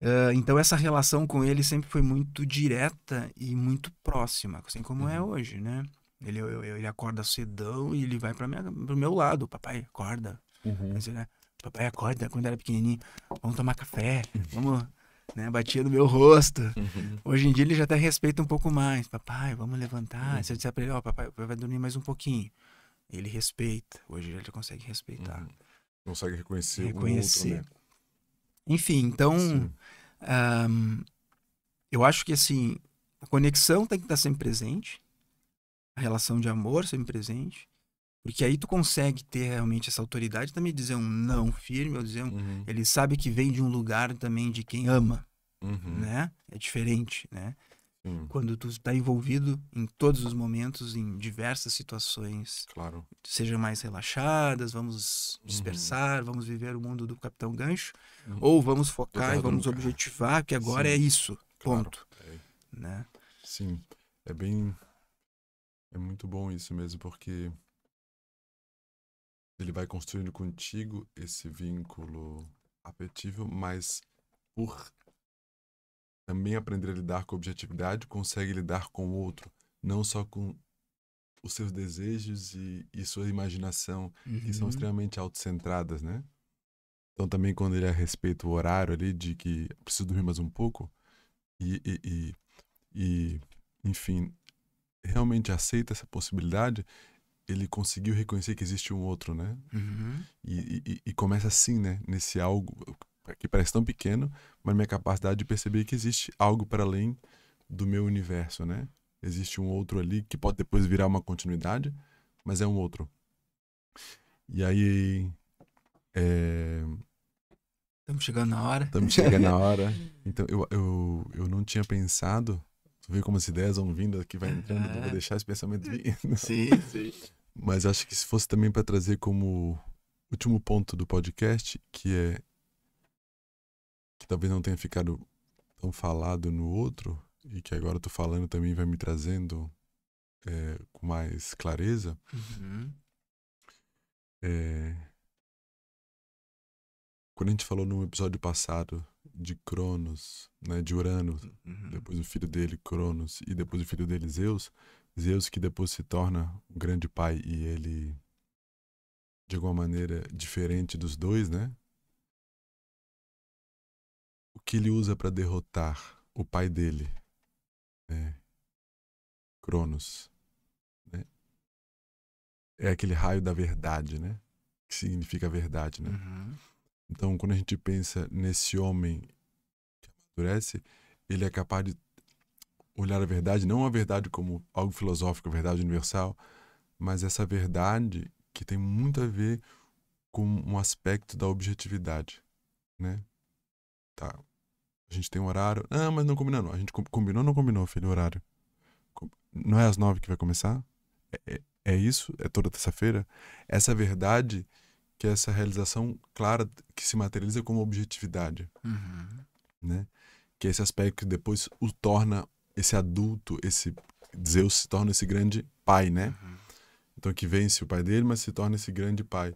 [SPEAKER 2] Uh, então essa relação com ele sempre foi muito direta e muito próxima, assim como é uhum. hoje, né? Ele, eu, eu, ele acorda cedão e ele vai para o meu lado. Papai, acorda. Uhum. Mas, né, papai acorda quando era pequenininho, vamos tomar café, uhum. vamos. Né, batia no meu rosto. Uhum. Hoje em dia ele já até respeita um pouco mais. Papai, vamos levantar. Uhum. Se eu disser pra ele, ó, oh, papai vai dormir mais um pouquinho. Ele respeita. Hoje ele já consegue respeitar. Uhum. Consegue reconhecer, reconhecer. outro, né? Enfim, então... Um, eu acho que, assim, a conexão tem que estar sempre presente. A relação de amor sempre presente. Porque aí tu consegue ter realmente essa autoridade também dizer um não firme, ou dizer um, uhum. ele sabe que vem de um lugar também de quem ama, uhum. né? É diferente, né? Quando tu está envolvido em todos os momentos, em diversas situações, claro. seja mais relaxadas, vamos uhum. dispersar, uhum. vamos viver o mundo do Capitão Gancho, uhum. ou vamos focar e vamos objetivar, que agora Sim. é isso, ponto.
[SPEAKER 1] Claro. É. Né? Sim, é bem, é muito bom isso mesmo, porque ele vai construindo contigo esse vínculo apetível, mas por também aprender a lidar com a objetividade, consegue lidar com o outro, não só com os seus desejos e, e sua imaginação, uhum. que são uhum. extremamente autocentradas, né? Então também quando ele é respeita o horário ali de que preciso dormir mais um pouco e, e, e, e enfim, realmente aceita essa possibilidade, ele conseguiu reconhecer que existe um outro, né? Uhum. E, e, e, começa assim, né? Nesse algo que parece tão pequeno, mas minha capacidade de perceber que existe algo para além do meu universo, né? Existe um outro ali que pode depois virar uma continuidade, mas é um outro. E aí.
[SPEAKER 2] Estamos é... chegando na hora. Estamos chegando na *laughs* hora.
[SPEAKER 1] Então, eu, eu, eu não tinha pensado Tu vê como as ideias vão vindo, que vai entrando, ah. vou deixar os pensamentos vindo. *laughs* Sim, sim. Mas acho que se fosse também para trazer como último ponto do podcast, que é que talvez não tenha ficado tão falado no outro e que agora eu tô falando também vai me trazendo é, com mais clareza. Uhum. É, quando a gente falou no episódio passado de Cronos, né, de Urano, uhum. depois o filho dele, Cronos, e depois o filho dele, Zeus. Zeus que depois se torna o grande pai e ele, de alguma maneira, diferente dos dois, né? O que ele usa para derrotar o pai dele, né? Cronos, né? É aquele raio da verdade, né? Que significa verdade, né? Uhum então, quando a gente pensa nesse homem que amadurece, ele é capaz de olhar a verdade, não a verdade como algo filosófico, a verdade universal, mas essa verdade que tem muito a ver com um aspecto da objetividade, né? Tá. A gente tem um horário. Ah, mas não combinou. Não. A gente combinou ou não combinou, filho, o horário? Não é às nove que vai começar? É, é, é isso? É toda terça-feira? Essa verdade que é essa realização clara que se materializa como objetividade, uhum. né? Que é esse aspecto que depois o torna esse adulto, esse Zeus se torna esse grande pai, né? Uhum. Então que vence o pai dele, mas se torna esse grande pai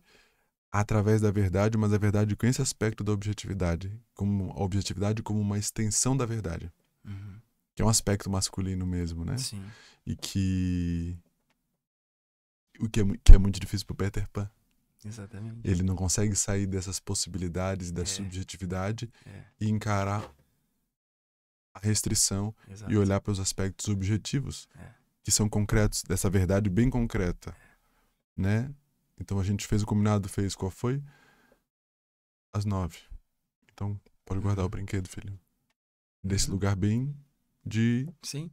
[SPEAKER 1] através da verdade, mas a verdade com esse aspecto da objetividade, como a objetividade como uma extensão da verdade, uhum. que é um aspecto masculino mesmo, né? Sim. E que o que é, que é muito difícil para Peter Pan.
[SPEAKER 2] Exatamente. Ele
[SPEAKER 1] não consegue sair dessas possibilidades, da é. subjetividade é. e encarar a restrição Exato. e olhar para os aspectos objetivos, é. que são concretos, dessa verdade bem concreta. É. Né? Então a gente fez o combinado, fez qual foi? as nove. Então pode guardar o uhum. brinquedo, filho. Desse uhum. lugar bem de. Sim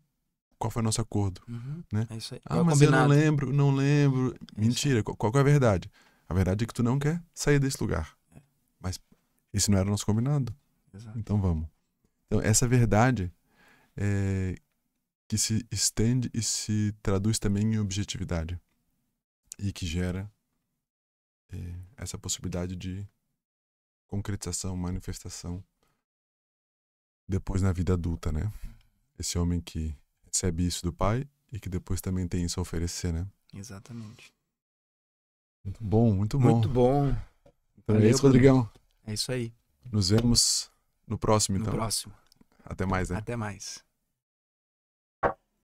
[SPEAKER 1] qual foi o nosso acordo,
[SPEAKER 2] uhum, né? É ah, é mas combinado. eu não
[SPEAKER 1] lembro, não lembro. É Mentira, qual, qual é a verdade? A verdade é que tu não quer sair desse lugar. Mas esse não era o nosso combinado. Exato. Então vamos. Então, essa verdade é, que se estende e se traduz também em objetividade e que gera é, essa possibilidade de concretização, manifestação depois na vida adulta, né? Esse homem que recebe isso do pai e que depois também tem isso a oferecer, né?
[SPEAKER 2] Exatamente.
[SPEAKER 1] Muito bom, muito bom. Muito
[SPEAKER 2] bom. Parabéns, então é Rodrigão. É isso aí.
[SPEAKER 1] Nos vemos no próximo, então. No próximo. Até mais, né?
[SPEAKER 2] Até mais.